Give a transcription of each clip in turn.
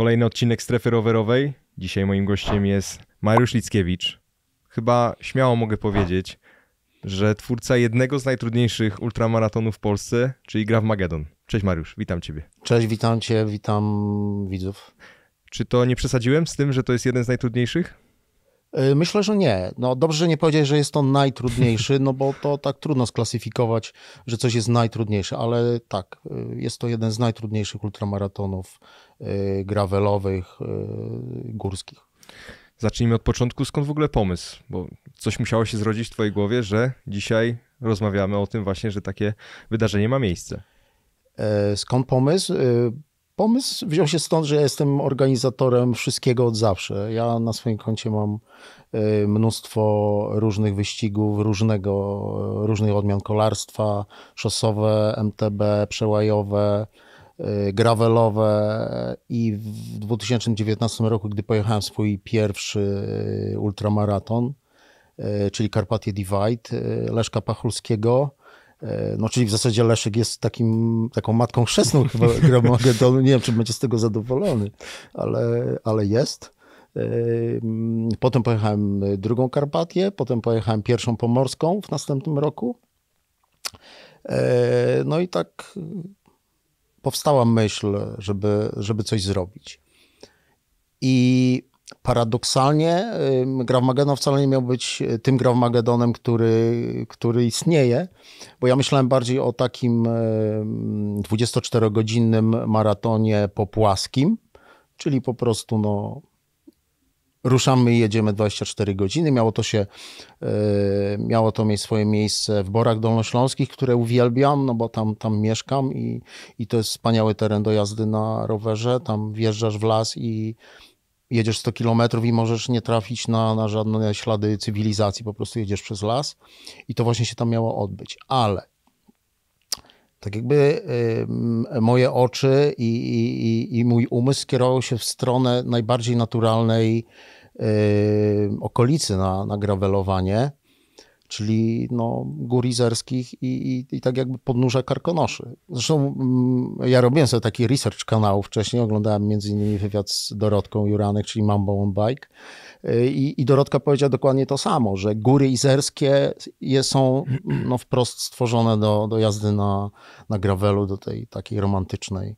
Kolejny odcinek strefy rowerowej. Dzisiaj moim gościem jest Mariusz Lickiewicz. Chyba śmiało mogę powiedzieć, że twórca jednego z najtrudniejszych ultramaratonów w Polsce, czyli Grav Magedon. Cześć Mariusz, witam Ciebie. Cześć, witam Cię, witam widzów. Czy to nie przesadziłem z tym, że to jest jeden z najtrudniejszych? Y, myślę, że nie. No dobrze, że nie powiedziałeś, że jest to najtrudniejszy, no bo to tak trudno sklasyfikować, że coś jest najtrudniejsze, ale tak, y, jest to jeden z najtrudniejszych ultramaratonów y, gravelowych, górskich. Zacznijmy od początku. Skąd w ogóle pomysł? Bo coś musiało się zrodzić w twojej głowie, że dzisiaj rozmawiamy o tym właśnie, że takie wydarzenie ma miejsce. Skąd pomysł? pomysł wziął się stąd, że ja jestem organizatorem wszystkiego od zawsze. Ja na swoim koncie mam e, mnóstwo różnych wyścigów, różnego, e, różnych odmian kolarstwa, szosowe, MTB, przełajowe, e, gravelowe i w 2019 roku, gdy pojechałem swój pierwszy ultramaraton, czyli Carpathia Divide Leszka Pachulskiego, E, no, czyli w zasadzie Leszek jest takim, taką matką chrzestną chyba Gramagedonu. Nie wiem, czy będzie z tego zadowolony, ale, ale jest. E, potem pojechałem drugą Karpatię, potem pojechałem pierwszą Pomorską w następnym roku. E, no i tak powstała myśl, żeby, żeby coś zrobić. I paradoksalnie y, Grav Magedon wcale nie miał być y, tym Grav Magedonem, który, który istnieje, bo ja myślałem bardziej o takim 24-godzinnym y, maratonie popłaskim, czyli po prostu no, ruszamy i jedziemy 24 godziny. Miało to się, miało to mieć swoje miejsce w Borach Dolnośląskich, które uwielbiam, no bo tam, tam mieszkam i, i to jest wspaniały teren do jazdy na rowerze. Tam wjeżdżasz w las i jedziesz 100 kilometrów i możesz nie trafić na, na żadne ślady cywilizacji, po prostu jedziesz przez las i to właśnie się tam miało odbyć. Ale tak jakby y, moje oczy i, i, i, mój umysł skierował się w stronę najbardziej naturalnej y, okolicy na, na gravelowanie czyli no, gór izerskich i, i, i tak jakby podnóża karkonoszy. Zresztą mm, ja robiłem sobie taki research kanału wcześniej, oglądałem między innymi wywiad z Dorotką Juranek, czyli Mambo on Bike y, I, i Dorotka powiedziała dokładnie to samo, że góry izerskie je są no, wprost stworzone do, do jazdy na, na gravelu, do tej takiej romantycznej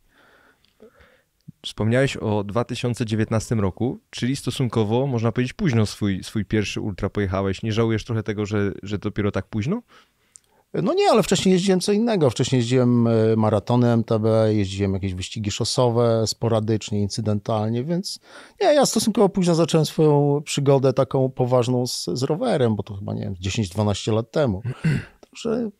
Wspomniałeś o 2019 roku, czyli stosunkowo, można powiedzieć, późno swój, swój pierwszy ultra pojechałeś. Nie żałujesz trochę tego, że, że dopiero tak późno? No nie, ale wcześniej jeździłem co innego. Wcześniej jeździłem e, maratonem MTB, jeździłem jakieś wyścigi szosowe, sporadycznie, incydentalnie, więc nie, ja stosunkowo późno zacząłem swoją przygodę taką poważną z, z rowerem, bo to chyba, nie wiem, 10-12 lat temu że y,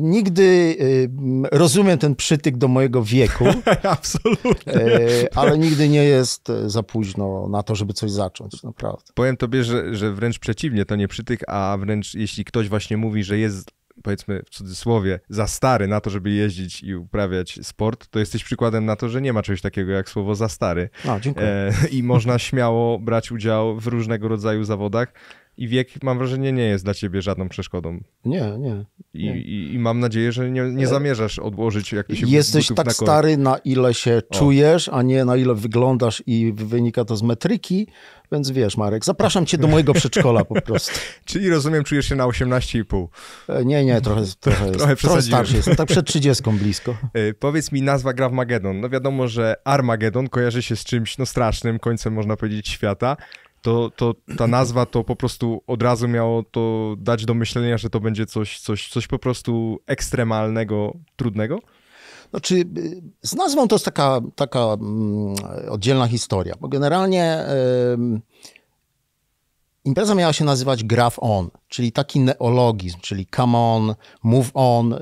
nigdy y, rozumiem ten przytyk do mojego wieku. Absolutnie. E, ale nigdy nie jest e, za późno na to, żeby coś zacząć, naprawdę. Powiem tobie, że, że wręcz przeciwnie, to nie przytyk, a wręcz jeśli ktoś właśnie mówi, że jest powiedzmy w cudzysłowie, za stary na to, żeby jeździć i uprawiać sport, to jesteś przykładem na to, że nie ma czegoś takiego jak słowo za stary. A, no, dziękuję. E, I można śmiało brać udział w różnego rodzaju zawodach, i wiek, mam wrażenie, nie jest dla ciebie żadną przeszkodą. Nie, nie. I, nie. i, mam nadzieję, że nie, nie e, zamierzasz odłożyć jakbyś Jesteś tak na stary, na ile się o. czujesz, a nie na ile wyglądasz i wynika to z metryki, więc wiesz, Marek, zapraszam cię do mojego przedszkola po prostu. Czyli rozumiem, czujesz się na 18,5. E, nie, nie, trochę, trochę, jest, trochę, trochę starszy jestem, tak przed 30 blisko. E, powiedz mi nazwa gra w Magedon. No wiadomo, że Armagedon kojarzy się z czymś no strasznym, końcem można powiedzieć świata to, to ta nazwa to po prostu od razu miało to dać do myślenia, że to będzie coś, coś, coś po prostu ekstremalnego, trudnego? Znaczy, z nazwą to jest taka, taka mm, oddzielna historia, bo generalnie yy, impreza miała się nazywać Graph On, czyli taki neologizm, czyli come on, move on.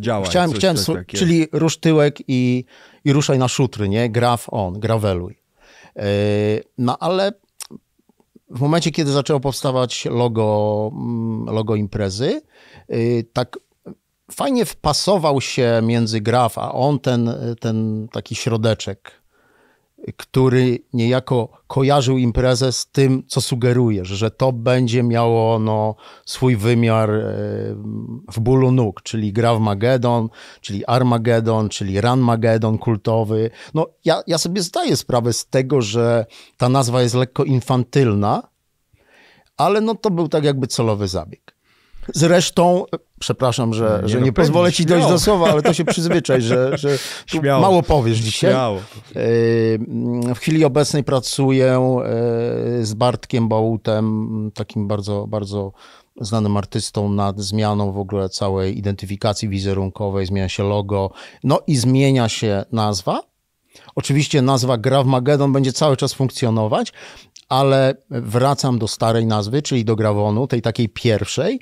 Działaj, chciałem, chciałem tak, czyli rusz tyłek i, i ruszaj na szutry, nie? Graph On, graveluj. E, no ale w momencie, kiedy zaczęło powstawać logo, mm, logo imprezy, y, tak fajnie wpasował się między graf, a on ten, ten taki środeczek który niejako kojarzył imprezę z tym, co sugerujesz, że to będzie miało ono swój wymiar e, w bólu nóg, czyli gra w Magedon, czyli Armagedon, czyli Magedon kultowy. No, ja, ja sobie zdaję sprawę z tego, że ta nazwa jest lekko infantylna, ale no to był tak jakby celowy zabieg. Zresztą, przepraszam, że, nie, że no nie pozwolę ci dojść do słowa, ale to się przyzwyczaj, że, że śmiało. mało powiesz dzisiaj. Śmiało. Yy, w chwili obecnej pracuję yy, z Bartkiem Bałutem, takim bardzo, bardzo znanym artystą nad zmianą w ogóle całej identyfikacji wizerunkowej, zmienia się logo, no i zmienia się nazwa. Oczywiście nazwa Grav Magedon będzie cały czas funkcjonować ale wracam do starej nazwy, czyli do Grawonu, tej takiej pierwszej,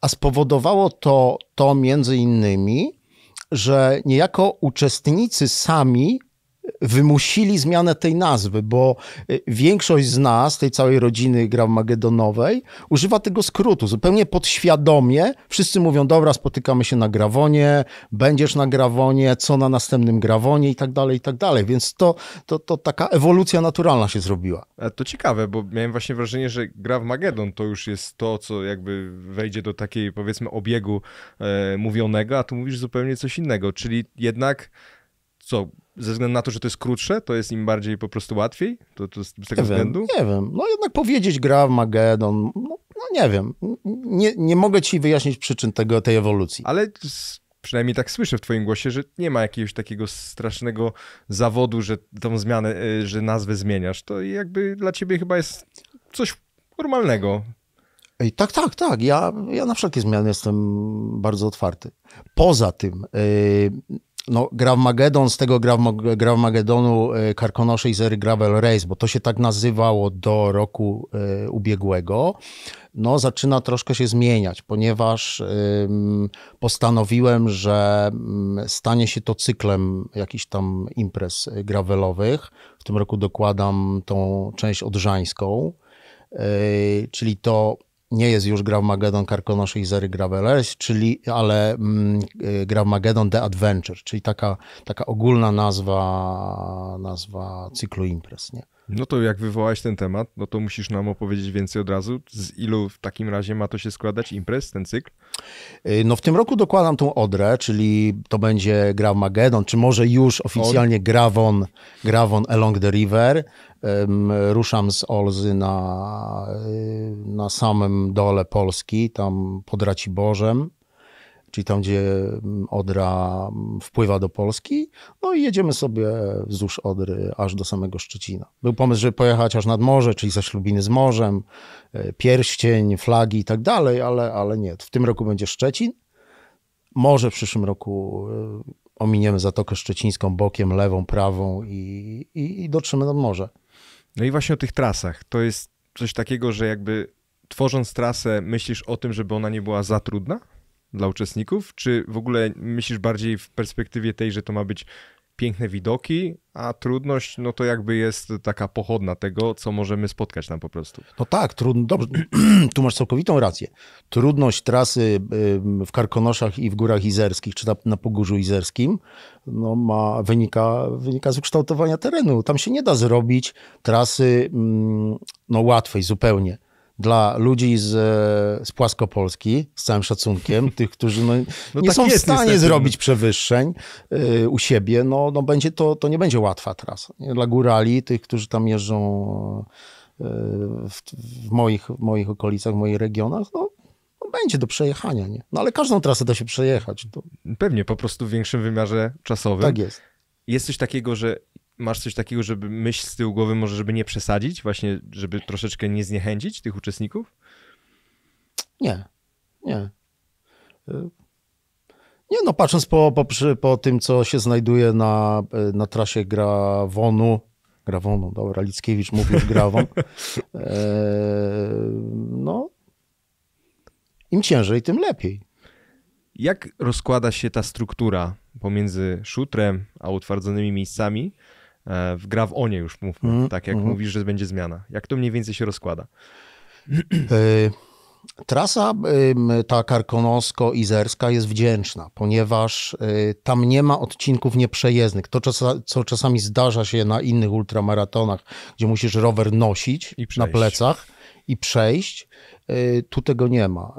a spowodowało to, to między innymi, że niejako uczestnicy sami wymusili zmianę tej nazwy, bo y, większość z nas, tej całej rodziny Grawagedonowej, używa tego skrótu zupełnie podświadomie. Wszyscy mówią, dobra, spotykamy się na Grawonie, będziesz na Grawonie, co na następnym Grawonie i tak dalej, i tak dalej. Więc to, to, to taka ewolucja naturalna się zrobiła. to ciekawe, bo miałem właśnie wrażenie, że Grawmagedon to już jest to, co jakby wejdzie do takiej powiedzmy obiegu e, mówionego, a tu mówisz zupełnie coś innego, czyli jednak co, ze względu na to, że to jest krótsze, to jest im bardziej po prostu łatwiej? To, to z tego nie względu? Wiem, nie wiem. No jednak powiedzieć gra w Magedon, no, no, nie wiem. Nie, nie mogę ci wyjaśnić przyczyn tego, tej ewolucji. Ale przynajmniej tak słyszę w twoim głosie, że nie ma jakiegoś takiego strasznego zawodu, że tą zmianę, y, że nazwę zmieniasz. To jakby dla ciebie chyba jest coś normalnego. Ej, tak, tak, tak. Ja, ja na wszelkie zmiany jestem bardzo otwarty. Poza tym, yy, no, Magedon, z tego Grav Magedonu e, Karkonosze i Zery Gravel Race, bo to się tak nazywało do roku e, ubiegłego, no, zaczyna troszkę się zmieniać, ponieważ postanowiłem, że mm, stanie się to cyklem jakichś tam imprez e, gravelowych. W tym roku dokładam tą część odrzańską, czyli to nie jest już Magedon Karkonoszy i Zery Graveles, czyli, ale mm, y, Magedon The Adventure, czyli taka, taka ogólna nazwa, nazwa cyklu imprez. Nie? No to jak wywołałeś ten temat, no to musisz nam opowiedzieć więcej od razu. Z ilu w takim razie ma to się składać imprez, ten cykl? Y, no w tym roku dokładam tą Odrę, czyli to będzie gra w Magedon, czy może już oficjalnie Grawon, Gravon Along the River. ruszam z Olzy na, y, na samym dole Polski, tam pod Raciborzem czyli tam, gdzie mm, Odra wpływa do Polski, no i jedziemy sobie wzdłuż Odry aż do samego Szczecina. Był pomysł, żeby pojechać aż nad morze, czyli ze Ślubiny z morzem, e, pierścień, flagi i tak dalej, ale, ale nie. W tym roku będzie Szczecin. Może w przyszłym roku e, ominiemy Zatokę Szczecińską bokiem, lewą, prawą i, i, i dotrzemy nad morze. No i właśnie o tych trasach. To jest coś takiego, że jakby tworząc trasę myślisz o tym, żeby ona nie była za trudna? dla uczestników? Czy w ogóle myślisz bardziej w perspektywie tej, że to ma być piękne widoki, a trudność no to jakby jest taka pochodna tego, co możemy spotkać tam po prostu. No tak, trudno, dobrze, tu masz całkowitą rację. Trudność trasy w Karkonoszach i w Górach Izerskich, czy na, na Pogórzu Izerskim, no ma, wynika, wynika z ukształtowania terenu. Tam się nie da zrobić trasy mm, no, łatwej zupełnie dla ludzi z, z Płaskopolski, z całym szacunkiem, tych, którzy no, no nie tak są jest, w stanie niestety. zrobić przewyższeń y, u siebie, no, no będzie to, to nie będzie łatwa trasa. Dla górali, tych, którzy tam jeżdżą y, w, w, moich, w moich okolicach, w moich regionach, no, no będzie do przejechania, nie? No ale każdą trasę da się przejechać. To... Pewnie, po prostu w większym wymiarze czasowym. Tak jest. Jest coś takiego, że masz coś takiego, żeby myśl z tyłu głowy, może żeby nie przesadzić, właśnie, żeby troszeczkę nie zniechęcić tych uczestników? Nie, nie. Y, nie, no patrząc po, po, po tym, co się znajduje na, y, na trasie Grawonu, Grawonu, dobra, Lickiewicz mówił Grawon, e, y, no im ciężej, tym lepiej. Jak rozkłada się ta struktura pomiędzy szutrem a utwardzonymi miejscami? gra w ONie już, mówmy, mm, tak jak mm. mówisz, że będzie zmiana. Jak to mniej więcej się rozkłada? E, trasa ta karkonosko-izerska jest wdzięczna, ponieważ e, tam nie ma odcinków nieprzejezdnych. To, co czasami zdarza się na innych ultramaratonach, gdzie musisz rower nosić na plecach i przejść, e, tu tego nie ma.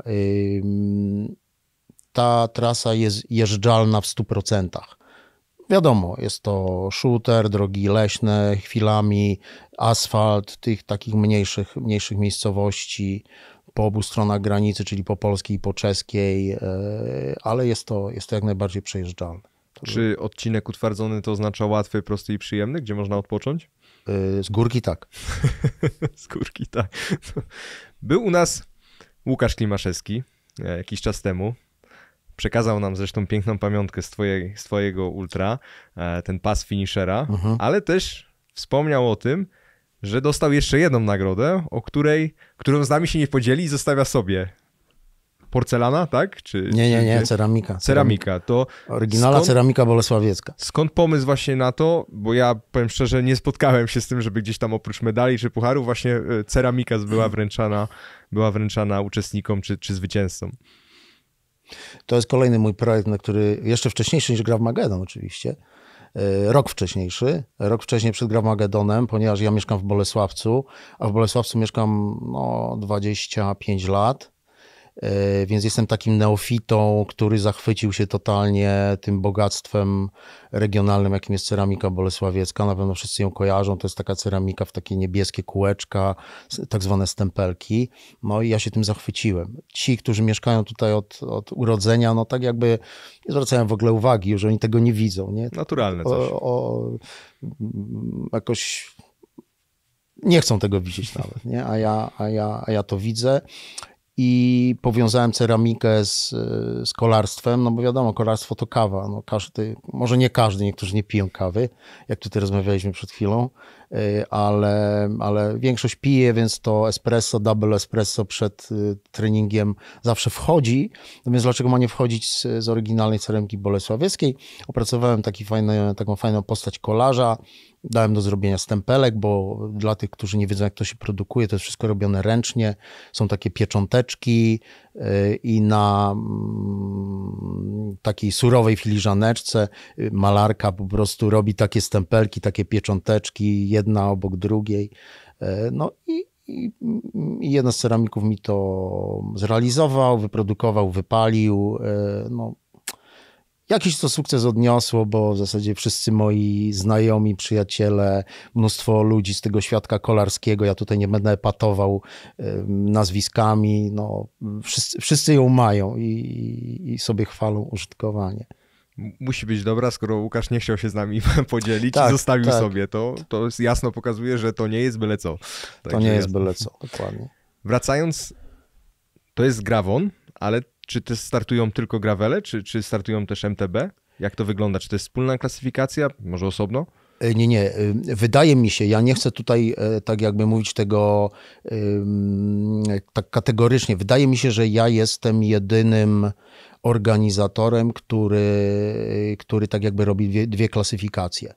Ta trasa jest jeżdżalna w 100%. Wiadomo, jest to shooter, drogi leśne, chwilami asfalt tych takich mniejszych, mniejszych miejscowości po obu stronach granicy, czyli po polskiej i po czeskiej, e, ale jest to, jest to jak najbardziej przejeżdżalne. Czy odcinek utwardzony to oznacza łatwy, prosty i przyjemny, gdzie można odpocząć? E, z górki tak. Z górki tak. Był u nas Łukasz Klimaszewski e, jakiś czas temu. Przekazał nam zresztą piękną pamiątkę z, twojej, z twojego ultra, e, ten pas finishera, mhm. ale też wspomniał o tym, że dostał jeszcze jedną nagrodę, o której, którą z nami się nie podzieli i zostawia sobie. Porcelana, tak? Czy, nie, nie, nie, ceramika. Ceramika, to... oryginalna skąd, ceramika bolesławiecka. Skąd pomysł właśnie na to? Bo ja powiem szczerze, nie spotkałem się z tym, żeby gdzieś tam oprócz medali czy pucharu właśnie e, ceramika była wręczana, była wręczana uczestnikom czy, czy zwycięzcom. To jest kolejny mój projekt, na który jeszcze wcześniejszy niż Graw Magedon oczywiście, e, rok wcześniejszy, rok wcześniej przed Gramagedonem, ponieważ ja mieszkam w Bolesławcu, a w Bolesławcu mieszkam no, 25 lat. E, więc jestem takim neofitą, który zachwycił się totalnie tym bogactwem regionalnym, jakim jest ceramika bolesławiecka. Na pewno wszyscy ją kojarzą. To jest taka ceramika w takie niebieskie kółeczka, tak zwane stempelki. No i ja się tym zachwyciłem. Ci, którzy mieszkają tutaj od, od urodzenia, no tak jakby nie zwracają w ogóle uwagi, już oni tego nie widzą. Nie? Naturalne coś. O, o, jakoś nie chcą tego widzieć nawet, nie? A, ja, a, ja, a ja to widzę i powiązałem ceramikę z, z kolarstwem, no bo wiadomo, kolarstwo to kawa. No każdy, może nie każdy, niektórzy nie piją kawy, jak tutaj rozmawialiśmy przed chwilą, y, ale, ale większość pije, więc to espresso, double espresso przed y, treningiem zawsze wchodzi. No więc dlaczego ma nie wchodzić z, z oryginalnej ceramiki bolesławieckiej? Opracowałem taki fajny, taką fajną postać kolarza, Dałem do zrobienia stempelek, bo dla tych, którzy nie wiedzą, jak to się produkuje, to jest wszystko robione ręcznie. Są takie piecząteczki y, i na mm, takiej surowej filiżaneczce y, malarka po prostu robi takie stempelki, takie piecząteczki, jedna obok drugiej. Y, no i, i, i jeden z ceramików mi to zrealizował, wyprodukował, wypalił. No, Jakiś to sukces odniosło, bo w zasadzie wszyscy moi znajomi, przyjaciele, mnóstwo ludzi z tego świadka kolarskiego, ja tutaj nie będę epatował nazwiskami, no, wszyscy, wszyscy ją mają i, i sobie chwalą użytkowanie musi być dobra, skoro Łukasz nie chciał się z nami podzielić tak, i zostawił tak. sobie to, to jasno pokazuje, że to nie jest byle co. Tak to nie jest jasno. byle co, dokładnie. Wracając, to jest Grawon, ale czy te startują tylko gravele, czy, czy startują też MTB? Jak to wygląda? Czy to jest wspólna klasyfikacja, może osobno? E, nie, nie. E, wydaje mi się, ja nie chcę tutaj e, tak jakby mówić tego tak kategorycznie. Wydaje mi się, że ja jestem jedynym organizatorem, który, który tak jakby robi dwie, dwie klasyfikacje.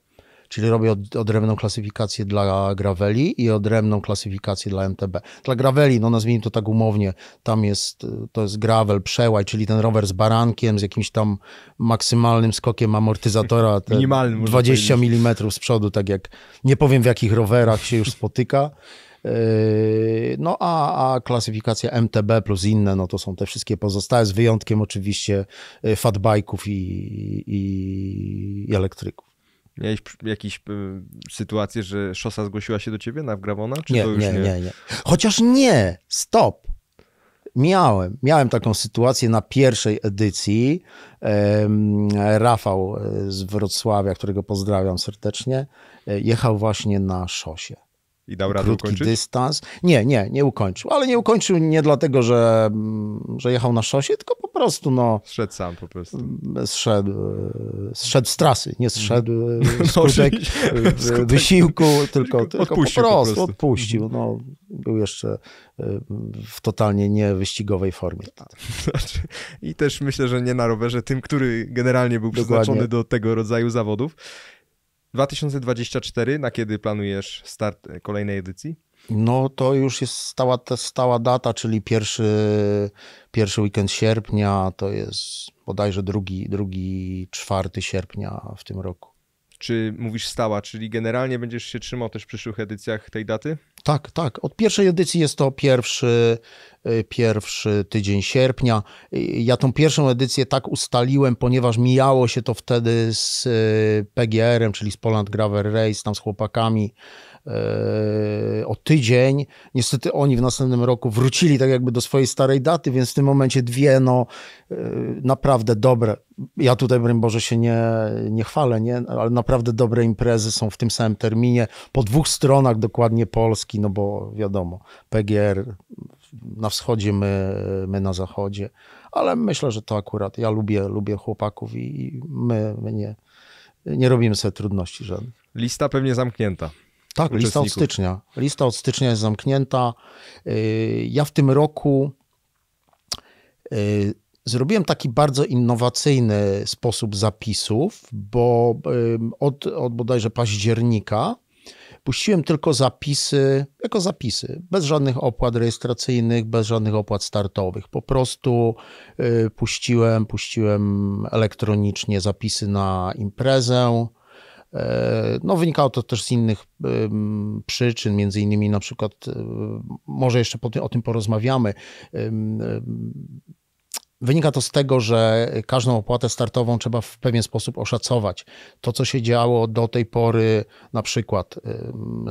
Czyli robię od, odrębną klasyfikację dla graveli i odrębną klasyfikację dla MTB. Dla graveli, no nazwijmy to tak umownie, tam jest, to jest gravel, przełaj, czyli ten rower z barankiem, z jakimś tam maksymalnym skokiem amortyzatora, te 20 mm z przodu, tak jak, nie powiem w jakich rowerach się już spotyka. E, no a, a klasyfikacja MTB plus inne, no to są te wszystkie pozostałe, z wyjątkiem oczywiście e, fatbajków i, i, i elektryków. Miałeś jakieś y, że szosa zgłosiła się do ciebie na Wgrawona? Czy nie, to już nie, nie, nie, nie. Chociaż nie, stop. Miałem, miałem taką sytuację na pierwszej edycji. Rafał e, z Wrocławia, którego pozdrawiam serdecznie, e, jechał właśnie na szosie. I dał radę Krótki ukończyć? dystans. Nie, nie, nie ukończył. Ale nie ukończył nie dlatego, że, mm, że jechał na szosie, tylko prostu no... Zszedł sam po prostu. Zszedł, zszedł z trasy, nie zszedł mhm. no, skutek, skutek wysiłku, tylko, tylko po, prostu, po prostu odpuścił. No, był jeszcze e, w totalnie niewyścigowej formie. Znaczy, I też myślę, że nie na rowerze, tym, który generalnie był Dokładnie. przeznaczony do tego rodzaju zawodów. 2024, na kiedy planujesz start e, kolejnej edycji? No to już jest stała, stała data, czyli pierwszy, pierwszy weekend sierpnia, to jest bodajże drugi, drugi, czwarty sierpnia w tym roku. Czy mówisz stała, czyli generalnie będziesz się trzymał też w przyszłych edycjach tej daty? Tak, tak. Od pierwszej edycji jest to pierwszy, y, pierwszy tydzień sierpnia. Y, ja tą pierwszą edycję tak ustaliłem, ponieważ mijało się to wtedy z y, PGR-em, czyli z Poland Gravel Race, tam z chłopakami. E, o tydzień. Niestety oni w następnym roku wrócili tak jakby do swojej starej daty, więc w tym momencie dwie no e, naprawdę dobre, ja tutaj broń Boże się nie, nie chwalę, nie? ale naprawdę dobre imprezy są w tym samym terminie, po dwóch stronach dokładnie Polski, no bo wiadomo, PGR na wschodzie, my, my na zachodzie, ale myślę, że to akurat, ja lubię, lubię chłopaków i my, my nie, nie robimy sobie trudności żadnych. Lista pewnie zamknięta. Tak, lista od stycznia. Lista od stycznia jest zamknięta. Y, ja w tym roku y, zrobiłem taki bardzo innowacyjny sposób zapisów, bo od, od bodajże października puściłem tylko zapisy, jako zapisy, bez żadnych opłat rejestracyjnych, bez żadnych opłat startowych. Po prostu y, puściłem, puściłem elektronicznie zapisy na imprezę E, no, wynikało to też z innych przyczyn, między innymi na przykład, e, może jeszcze o tym porozmawiamy, Wynika to z tego, że każdą opłatę startową trzeba w pewien sposób oszacować. To, co się działo do tej pory, na przykład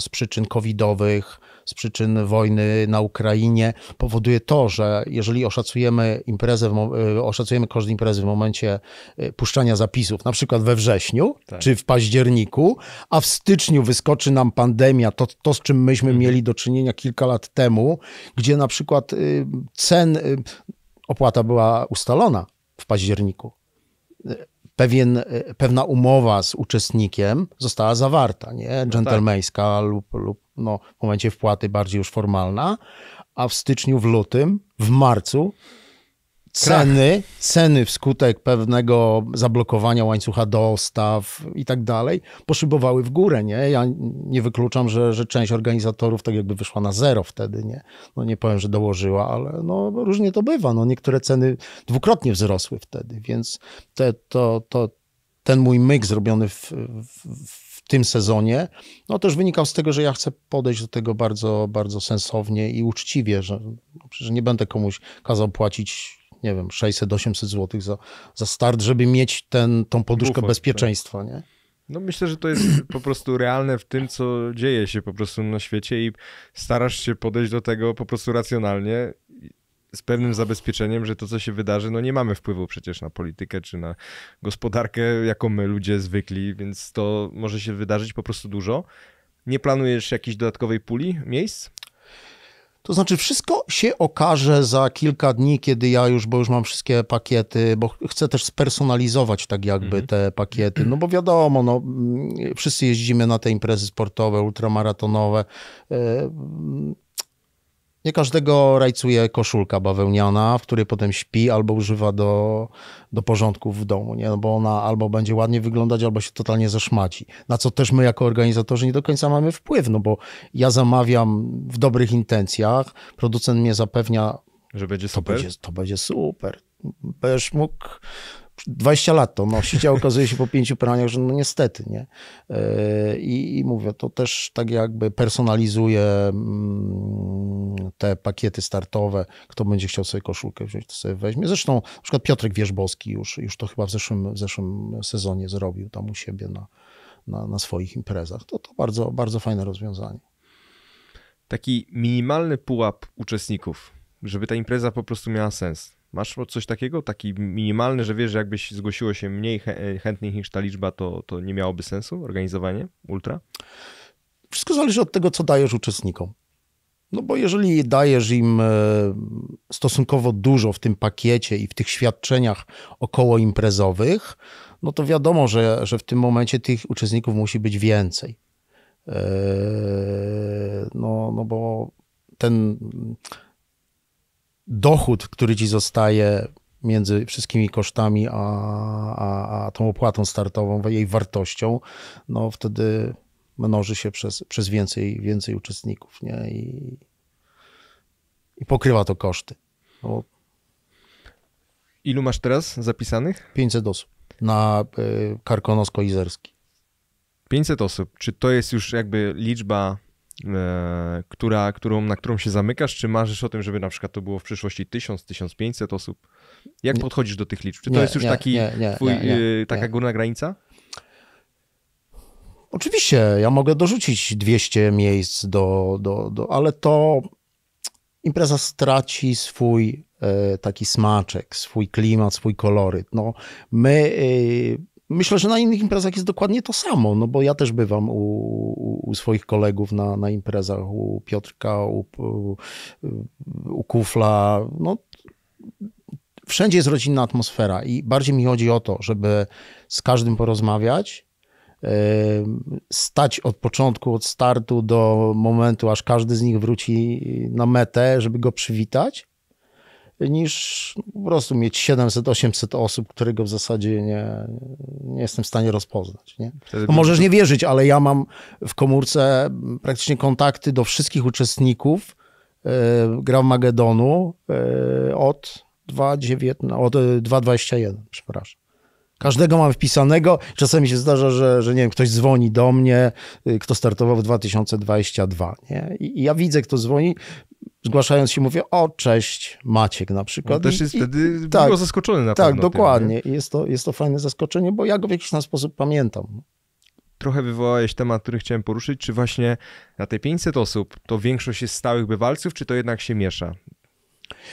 z przyczyn covidowych, z przyczyn wojny na Ukrainie powoduje to, że jeżeli oszacujemy imprezę, e, oszacujemy koszt imprezy w momencie e, puszczania zapisów, na przykład we wrześniu tak. czy w październiku, a w styczniu wyskoczy nam pandemia, to, to z czym myśmy mhm. mieli do czynienia kilka lat temu, gdzie na przykład y, cen, y, opłata była ustalona w październiku pewien, e, pewna umowa z uczestnikiem została zawarta, nie? Dżentelmeńska no tak. lub, lub no, w momencie wpłaty bardziej już formalna, a w styczniu, w lutym, w marcu ceny, ceny wskutek pewnego zablokowania łańcucha dostaw i tak dalej, poszybowały w górę, nie? Ja nie wykluczam, że, że część organizatorów tak jakby wyszła na zero wtedy, nie? No nie powiem, że dołożyła, ale no różnie to bywa, no niektóre ceny dwukrotnie wzrosły wtedy, więc te, to, to, ten mój myk zrobiony w, w, w tym sezonie, no też wynikał z tego, że ja chcę podejść do tego bardzo, bardzo sensownie i uczciwie, że przecież nie będę komuś kazał płacić nie wiem, 600-800 zł za, za start, żeby mieć ten, tą poduszkę bezpieczeństwa, tak. nie? No myślę, że to jest po prostu realne w tym, co dzieje się po prostu na świecie i starasz się podejść do tego po prostu racjonalnie z pewnym zabezpieczeniem, że to, co się wydarzy, no nie mamy wpływu przecież na politykę czy na gospodarkę, jako my ludzie zwykli, więc to może się wydarzyć po prostu dużo. Nie planujesz jakiejś dodatkowej puli miejsc? To znaczy, wszystko się okaże za kilka dni, kiedy ja już, bo już mam wszystkie pakiety, bo chcę też spersonalizować tak jakby mm -hmm. te pakiety. No bo wiadomo, no, mm, wszyscy jeździmy na te imprezy sportowe, ultramaratonowe. E, nie każdego rajcuje koszulka bawełniana, w której potem śpi albo używa do, do porządków w domu, nie? No bo ona albo będzie ładnie wyglądać, albo się totalnie zeszmaci. Na co też my jako organizatorzy nie do końca mamy wpływ, no bo ja zamawiam w dobrych intencjach, producent mnie zapewnia, że będzie super. To będzie, to będzie super. Będziesz mógł 20 lat to nosić, a okazuje się po pięciu praniach, że no niestety, nie? E, I, I, mówię, to też tak jakby personalizuje mm, te pakiety startowe. Kto będzie chciał sobie koszulkę wziąć, to sobie weźmie. Zresztą na przykład Piotrek Wierzbowski już, już to chyba w zeszłym, w zeszłym sezonie zrobił tam u siebie na, na, na swoich imprezach. To, to bardzo, bardzo fajne rozwiązanie. Taki minimalny pułap uczestników, żeby ta impreza po prostu miała sens Masz coś takiego? Taki minimalny, że wiesz, że jakbyś zgłosiło się mniej e, chętnych niż ta liczba, to, to nie miałoby sensu organizowanie ultra? Wszystko zależy od tego, co dajesz uczestnikom. No bo jeżeli dajesz im e, stosunkowo dużo w tym pakiecie i w tych świadczeniach okołoimprezowych, no to wiadomo, że, że w tym momencie tych uczestników musi być więcej. E, no, no bo ten dochód, który ci zostaje między wszystkimi kosztami a, a, a tą opłatą startową, jej wartością, no wtedy mnoży się przez, przez więcej, więcej uczestników nie? I, i pokrywa to koszty. No. Ilu masz teraz zapisanych? 500 osób na y, Karkonosko-Izerski. 500 osób. Czy to jest już jakby liczba E, która, którą, na którą się zamykasz? Czy marzysz o tym, żeby na przykład to było w przyszłości 1000, 1500 osób? Jak nie, podchodzisz do tych liczb? Czy to nie, jest już nie, taki twój, y, taka górna granica? Oczywiście, ja mogę dorzucić 200 miejsc, do, do, do, ale to impreza straci swój e, taki smaczek, swój klimat, swój koloryt. No, my y, Myślę, że na innych imprezach jest dokładnie to samo, no bo ja też bywam u, u swoich kolegów na, na imprezach, u Piotrka, u, u, u Kufla, no wszędzie jest rodzinna atmosfera i bardziej mi chodzi o to, żeby z każdym porozmawiać, stać od początku, od startu do momentu, aż każdy z nich wróci na metę, żeby go przywitać niż po prostu mieć 700-800 osób, którego w zasadzie nie, nie jestem w stanie rozpoznać. Nie? No możesz nie wierzyć, ale ja mam w komórce praktycznie kontakty do wszystkich uczestników yy, e, Graw Magedonu yy, od 2021, od 2.21, e, przepraszam. Każdego mam wpisanego. Czasami się zdarza, że, że nie wiem, ktoś dzwoni do mnie, kto startował w 2022. Nie? I ja widzę, kto dzwoni zgłaszając się mówię, o cześć Maciek na no, przykład. On też jest I, wtedy i, tak, zaskoczony na Tak, dokładnie. Tym, jest, to, jest to fajne zaskoczenie, bo ja go w jakiś tam sposób pamiętam. Trochę wywołałeś temat, który chciałem poruszyć. Czy właśnie na te 500 osób to większość jest stałych bywalców, czy to jednak się miesza?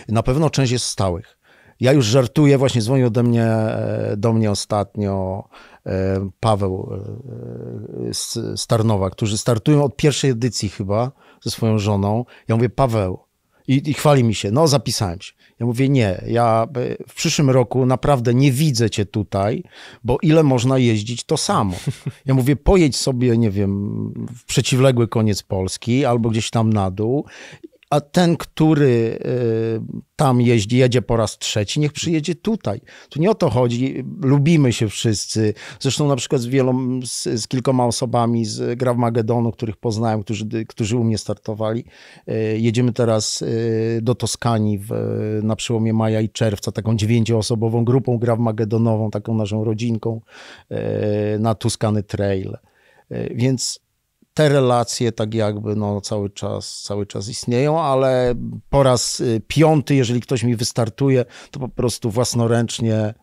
Na pewno część jest stałych. Ja już żartuję, właśnie dzwonił do mnie, e, do mnie ostatnio e, Paweł e, z Starnowa, którzy startują od pierwszej edycji chyba ze swoją żoną. Ja mówię, Paweł, i, i chwali mi się, no zapisałem się. Ja mówię, nie, ja e, w przyszłym roku naprawdę nie widzę cię tutaj, bo ile można jeździć to samo. Ja mówię, pojedź sobie, nie wiem, w przeciwległy koniec Polski albo gdzieś tam na dół a ten, który y, tam jeździ, jedzie po raz trzeci, niech przyjedzie tutaj. Tu nie o to chodzi, lubimy się wszyscy. Zresztą na przykład z, wielom, z, z kilkoma osobami z Magedonu, których poznałem, którzy, którzy u mnie startowali, y, jedziemy teraz y, do Toskanii w, na przełomie maja i czerwca, taką dziewięcioosobową grupą Magedonową, taką naszą rodzinką na Tuscany Trail. Więc te relacje tak jakby no, cały, czas, cały czas istnieją, ale po raz y, piąty, jeżeli ktoś mi wystartuje, to po prostu własnoręcznie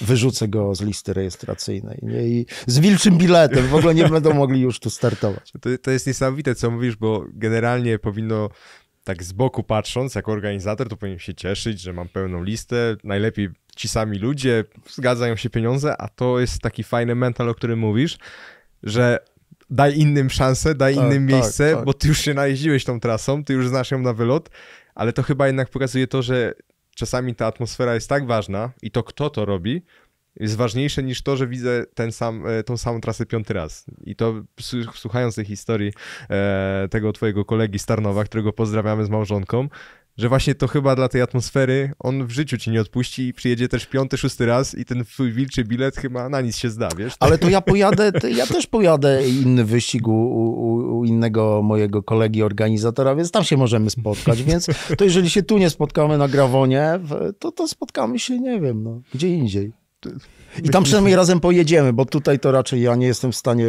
wyrzucę go z listy rejestracyjnej. Nie? I z wilczym biletem w ogóle nie będą mogli już tu startować. To, to jest niesamowite, co mówisz, bo generalnie powinno tak z boku patrząc, jako organizator, to powinien się cieszyć, że mam pełną listę. Najlepiej ci sami ludzie, zgadzają się pieniądze, a to jest taki fajny mental, o którym mówisz, że daj innym szansę, daj tak, innym tak, miejsce, tak, tak. bo ty już się najeździłeś tą trasą, ty już znasz ją na wylot, ale to chyba jednak pokazuje to, że czasami ta atmosfera jest tak ważna i to kto to robi, jest ważniejsze niż to, że widzę ten sam, e, tą samą trasę piąty raz. I to słuchając tej historii e, tego twojego kolegi Starnowa, którego pozdrawiamy z małżonką, że właśnie to chyba dla tej atmosfery on w życiu ci nie odpuści i przyjedzie też piąty, szósty raz i ten twój wilczy bilet chyba na nic się zda, wiesz? Ale tak. to ja pojadę, to ja też pojadę inny wyścig u, u, u, innego mojego kolegi organizatora, więc tam się możemy spotkać, więc to jeżeli się tu nie spotkamy na Grawonie, to, to spotkamy się, nie wiem, no, gdzie indziej. I tam przynajmniej razem pojedziemy, bo tutaj to raczej ja nie jestem w stanie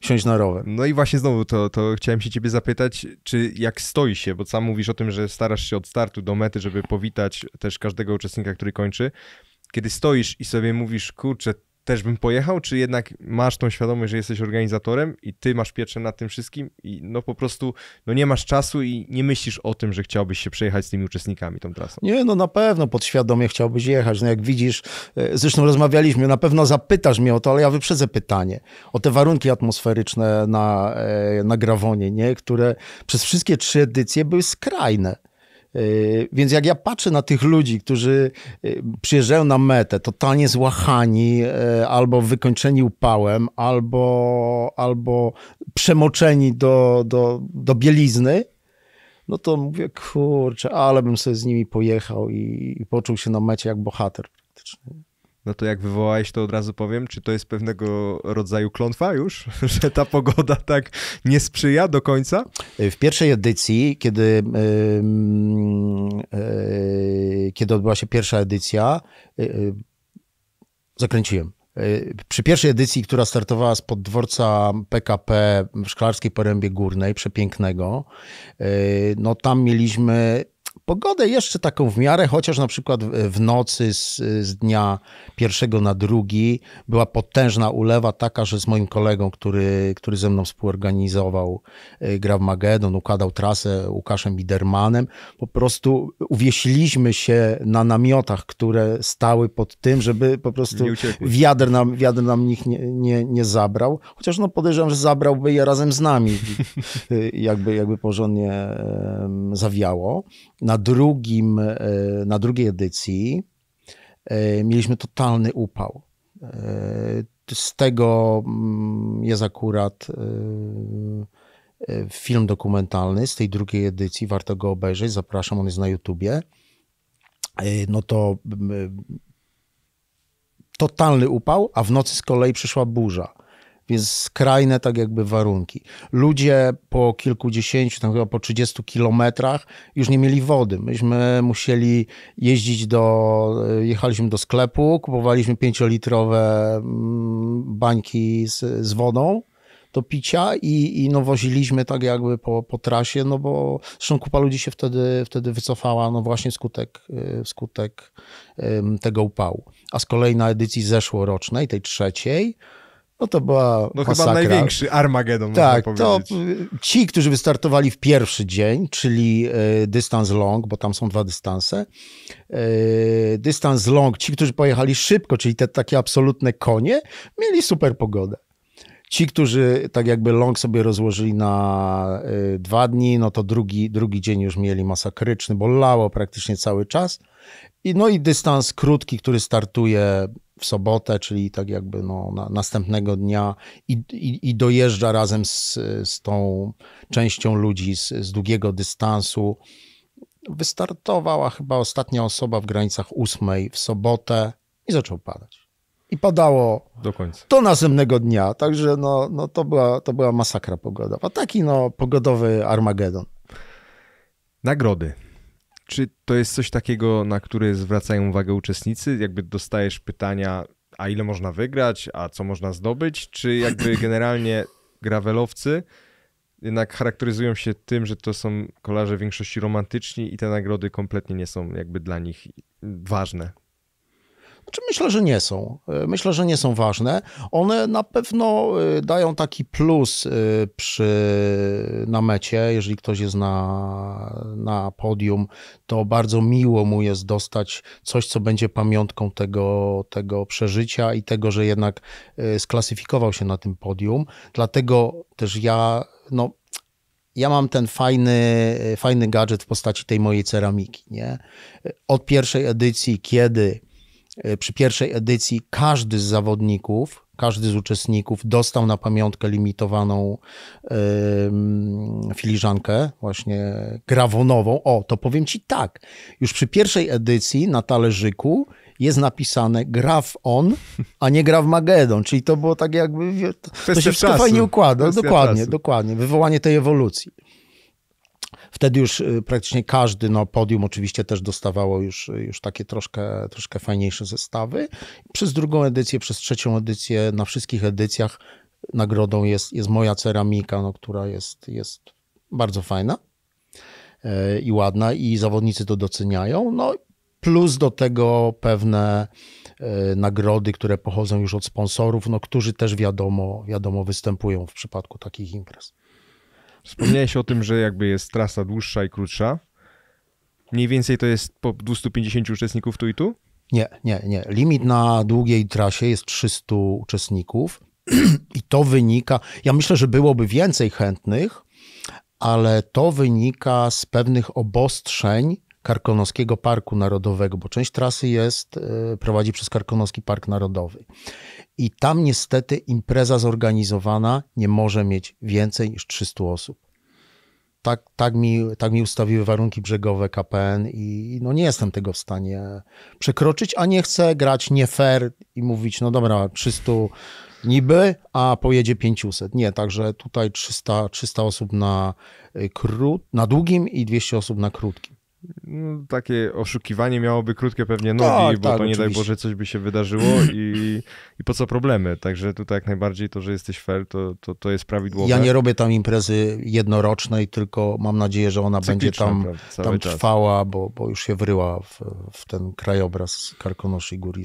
siąść na rower. No i właśnie znowu to, to chciałem się ciebie zapytać, czy jak stoi się, bo sam mówisz o tym, że starasz się od startu do mety, żeby powitać też każdego uczestnika, który kończy. Kiedy stoisz i sobie mówisz, kurczę, też bym pojechał, czy jednak masz tą świadomość, że jesteś organizatorem i ty masz pieczę nad tym wszystkim i no po prostu no nie masz czasu i nie myślisz o tym, że chciałbyś się przejechać z tymi uczestnikami tą trasą? Nie, no na pewno podświadomie chciałbyś jechać. No jak widzisz, e, zresztą rozmawialiśmy, na pewno zapytasz mnie o to, ale ja wyprzedzę pytanie. O te warunki atmosferyczne na, e, na Grawonie, nie? które przez wszystkie trzy edycje były skrajne. E, więc jak ja patrzę na tych ludzi, którzy e, przyjeżdżają na metę, totalnie złachani, e, albo wykończeni upałem, albo, albo przemoczeni do, do, do bielizny, no to mówię, kurczę, ale bym sobie z nimi pojechał i, i poczuł się na mecie jak bohater praktycznie no to jak wywołałeś to od razu powiem, czy to jest pewnego rodzaju klątwa już, że ta pogoda tak nie sprzyja do końca? W pierwszej edycji, kiedy, e, kiedy odbyła się pierwsza edycja, e, e, zakręciłem. Przy pierwszej edycji, która startowała z dworca PKP w Szklarskiej Porębie Górnej, przepięknego, no tam mieliśmy Pogodę jeszcze taką w miarę, chociaż na przykład w nocy z, z dnia pierwszego na drugi była potężna ulewa, taka, że z moim kolegą, który, który ze mną współorganizował y, Grav Magedon, układał trasę Łukaszem Bidermanem, po prostu uwiesiliśmy się na namiotach, które stały pod tym, żeby po prostu wiader nam, wiader nam nich nie, nie, nie zabrał. Chociaż no podejrzewam, że zabrałby je razem z nami, y, jakby, jakby porządnie zawiało. Na, drugim, e, na drugiej edycji e, mieliśmy totalny upał. E, z tego mm, jest akurat film dokumentalny z tej drugiej edycji, warto go obejrzeć, zapraszam, on jest na YouTubie. No to totalny upał, a w nocy z kolei przyszła burza więc skrajne tak jakby warunki. Ludzie po kilkudziesięciu, tam chyba po 30 kilometrach już nie mieli wody. Myśmy musieli jeździć do, jechaliśmy do sklepu, kupowaliśmy pięciolitrowe mm, bańki z, z wodą do picia i, i no woziliśmy tak jakby po, po trasie, no bo zresztą kupa ludzi się wtedy, wtedy wycofała, no właśnie skutek, y, skutek tego upału. A z kolei na edycji zeszłorocznej, tej trzeciej, no to była No masakra. chyba największy Armagedon, tak, można powiedzieć. To ci, którzy wystartowali w pierwszy dzień, czyli e, dystans long, bo tam są dwa dystanse, e, dystans long, ci, którzy pojechali szybko, czyli te takie absolutne konie, mieli super pogodę. Ci, którzy tak jakby long sobie rozłożyli na e, dwa dni, no to drugi, drugi dzień już mieli masakryczny, bo lało praktycznie cały czas. I, no i dystans krótki, który startuje w sobotę, czyli tak jakby no, na, następnego dnia i, i, i, dojeżdża razem z, z tą częścią ludzi z, z długiego dystansu. Wystartowała chyba ostatnia osoba w granicach ósmej w sobotę i zaczął padać. I padało do końca. Do następnego dnia, także no, no to, była, to była masakra pogodowa. Taki no pogodowy Armagedon. Nagrody. Czy to jest coś takiego, na które zwracają uwagę uczestnicy? Jakby dostajesz pytania, a ile można wygrać, a co można zdobyć? Czy jakby generalnie gravelowcy jednak charakteryzują się tym, że to są kolarze w większości romantyczni i te nagrody kompletnie nie są jakby dla nich ważne? Czy znaczy, myślę, że nie są. E, myślę, że nie są ważne. One na pewno e, dają taki plus e, przy na mecie. Jeżeli ktoś jest na, na podium, to bardzo miło mu jest dostać coś, co będzie pamiątką tego, tego przeżycia i tego, że jednak sklasyfikował się na tym podium. Dlatego też ja no, ja mam ten fajny, fajny gadżet w postaci tej mojej ceramiki. Nie? Od pierwszej edycji, kiedy E, przy pierwszej edycji każdy z zawodników, każdy z uczestników dostał na pamiątkę limitowaną yy, filiżankę, właśnie grawonową. O, to powiem Ci tak, już przy pierwszej edycji na talerzyku jest napisane graf on, a nie graf Magedon, czyli to było tak jakby, to, to się wszystko czasu. fajnie układa, dokładnie, czasu. dokładnie, wywołanie tej ewolucji. Wtedy już y, praktycznie każdy, no podium oczywiście też dostawało już, już takie troszkę, troszkę fajniejsze zestawy. Przez drugą edycję, przez trzecią edycję, na wszystkich edycjach nagrodą jest, jest moja ceramika, no, która jest, jest bardzo fajna e, i ładna i zawodnicy to doceniają. No plus do tego pewne e, nagrody, które pochodzą już od sponsorów, no, którzy też wiadomo, wiadomo występują w przypadku takich imprez. Wspomniałeś o tym, że jakby jest trasa dłuższa i krótsza. Mniej więcej to jest po 250 uczestników tu i tu? Nie, nie, nie. Limit na długiej trasie jest 300 uczestników i to wynika. Ja myślę, że byłoby więcej chętnych, ale to wynika z pewnych obostrzeń Karkonoskiego Parku Narodowego, bo część trasy jest, e, prowadzi przez Karkonoski Park Narodowy. I tam niestety impreza zorganizowana nie może mieć więcej niż 300 osób tak, tak, mi, tak mi ustawiły warunki brzegowe KPN i no nie jestem tego w stanie przekroczyć, a nie chcę grać nie fair i mówić, no dobra, 300 niby, a pojedzie 500. Nie, także tutaj 300, 300 osób na, e, krót, na długim i 200 osób na krótkim no, takie oszukiwanie miałoby krótkie pewnie nogi, tak, bo tak, to nie daj Boże coś by się wydarzyło i, i po co problemy. Także tutaj jak najbardziej to, że jesteś fel to, to, to jest prawidłowe. Ja nie robię tam imprezy jednorocznej, tylko mam nadzieję, że ona będzie tam, tam trwała, bo, bo już się wryła w, w ten krajobraz Karkonoszy i Gór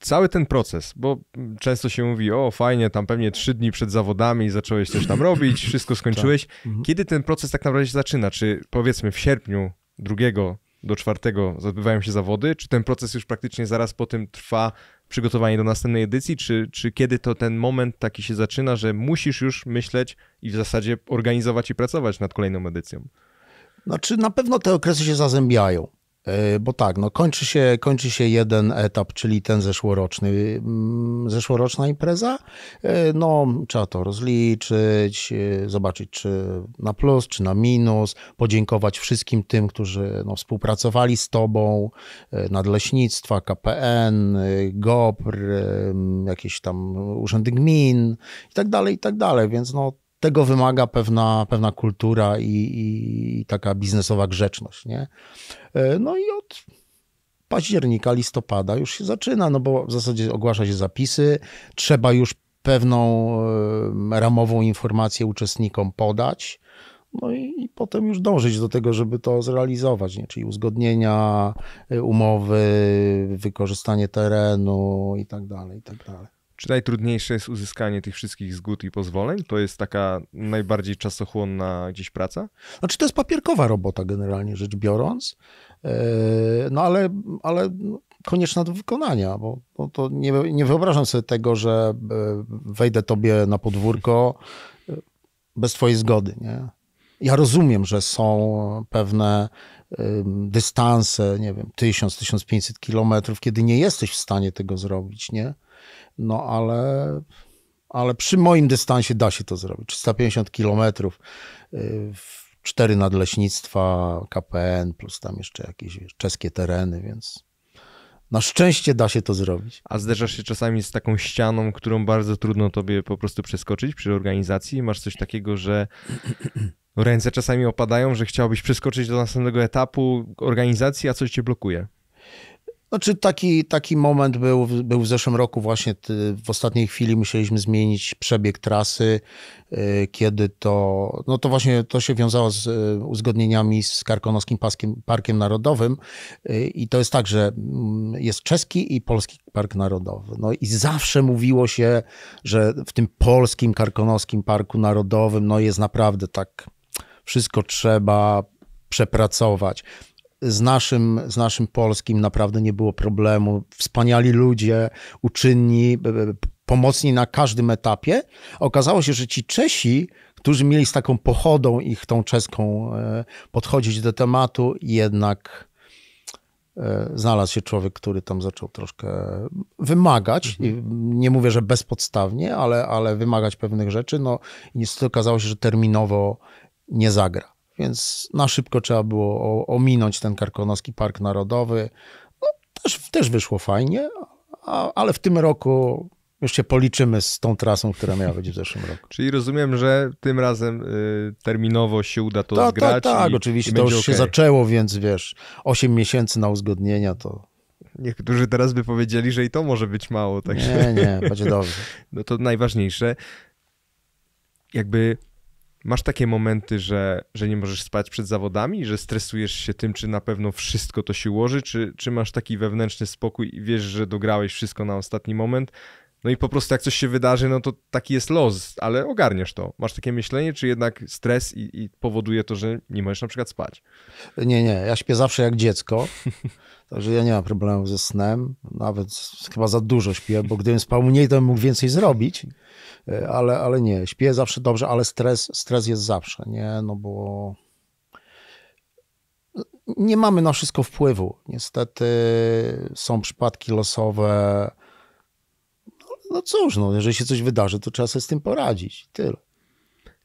Cały ten proces, bo często się mówi, o fajnie, tam pewnie trzy dni przed zawodami zacząłeś coś tam robić, wszystko skończyłeś. Tak. Mhm. Kiedy ten proces tak naprawdę się zaczyna? Czy powiedzmy w sierpniu drugiego do czwartego odbywają się zawody? Czy ten proces już praktycznie zaraz po tym trwa przygotowanie do następnej edycji? Czy, czy kiedy to ten moment taki się zaczyna, że musisz już myśleć i w zasadzie organizować i pracować nad kolejną edycją? Znaczy, na pewno te okresy się zazębiają. E, bo tak, no kończy się, kończy się jeden etap, czyli ten zeszłoroczny, mm, zeszłoroczna impreza. E, no, trzeba to rozliczyć, e, zobaczyć, czy na plus, czy na minus, podziękować wszystkim tym, którzy no, współpracowali z tobą, nadleśnictwa, KPN, GOPR, jakieś tam urzędy gmin i tak dalej, i tak dalej. Więc no, tego wymaga pewna, pewna kultura i, i taka biznesowa grzeczność. Nie? E, no i od października, listopada już się zaczyna, no bo w zasadzie ogłasza się zapisy, trzeba już pewną e, ramową informację uczestnikom podać. No i, i, potem już dążyć do tego, żeby to zrealizować, nie? czyli uzgodnienia, e, umowy, wykorzystanie terenu i tak dalej, i tak dalej. Czy najtrudniejsze jest uzyskanie tych wszystkich zgód i pozwoleń? To jest taka najbardziej czasochłonna gdzieś praca? Znaczy to jest papierkowa robota generalnie rzecz biorąc, e, no ale, ale konieczna do wykonania, bo, to nie, nie wyobrażam sobie tego, że e, wejdę tobie na podwórko e, bez twojej zgody, nie? Ja rozumiem, że są pewne dystanse, nie wiem, 1000-1500 kilometrów, kiedy nie jesteś w stanie tego zrobić, nie? No ale, ale przy moim dystansie da się to zrobić. 350 kilometrów, y, cztery nadleśnictwa, KPN, plus tam jeszcze jakieś czeskie tereny, więc na szczęście da się to zrobić. A zderzasz się czasami z taką ścianą, którą bardzo trudno tobie po prostu przeskoczyć przy organizacji? Masz coś takiego, że ręce czasami opadają, że chciałbyś przeskoczyć do następnego etapu organizacji, a coś cię blokuje? Znaczy taki, taki moment był, był w zeszłym roku właśnie w ostatniej chwili musieliśmy zmienić przebieg trasy, y, kiedy to, no to właśnie to się wiązało z y, uzgodnieniami z Karkonoskim Paskiem, Parkiem Narodowym y, i to jest tak, że mm, jest czeski i polski Park Narodowy. No i zawsze mówiło się, że w tym polskim Karkonoskim Parku Narodowym no jest naprawdę tak wszystko trzeba przepracować z naszym, z naszym polskim naprawdę nie było problemu. Wspaniali ludzie, uczynni, e, e, pomocni na każdym etapie. Okazało się, że ci Czesi, którzy mieli z taką pochodą ich tą czeską e, podchodzić do tematu, jednak znalazł się człowiek, który tam zaczął troszkę wymagać. Mhm. Nie mówię, że bezpodstawnie, ale, ale wymagać pewnych rzeczy. No i niestety okazało się, że terminowo nie zagra więc na szybko trzeba było ominąć ten Karkonoski Park Narodowy. No, też, też wyszło fajnie, a, ale w tym roku już się policzymy z tą trasą, która miała być w zeszłym roku. Czyli rozumiem, że tym razem y, terminowo się uda to ta, zgrać. Tak, tak oczywiście, i to już okay. się zaczęło, więc wiesz, 8 miesięcy na uzgodnienia to... Niektórzy teraz by powiedzieli, że i to może być mało. Tak nie, nie, będzie dobrze. no to najważniejsze, jakby Masz takie momenty, że, że nie możesz spać przed zawodami, że stresujesz się tym, czy na pewno wszystko to się ułoży, czy, czy masz taki wewnętrzny spokój i wiesz, że dograłeś wszystko na ostatni moment, no i po prostu jak coś się wydarzy, no to taki jest los, ale ogarniesz to. Masz takie myślenie, czy jednak stres i, i powoduje to, że nie możesz na przykład spać? Nie, nie. Ja śpię zawsze jak dziecko, także ja nie mam problemu ze snem. Nawet chyba za dużo śpię, bo gdybym spał mniej, to bym mógł więcej zrobić. E, ale, ale nie, śpię zawsze dobrze, ale stres, stres jest zawsze, nie, no bo nie mamy na wszystko wpływu. Niestety są przypadki losowe. No cóż, no, jeżeli się coś wydarzy, to trzeba sobie z tym poradzić. Tyle.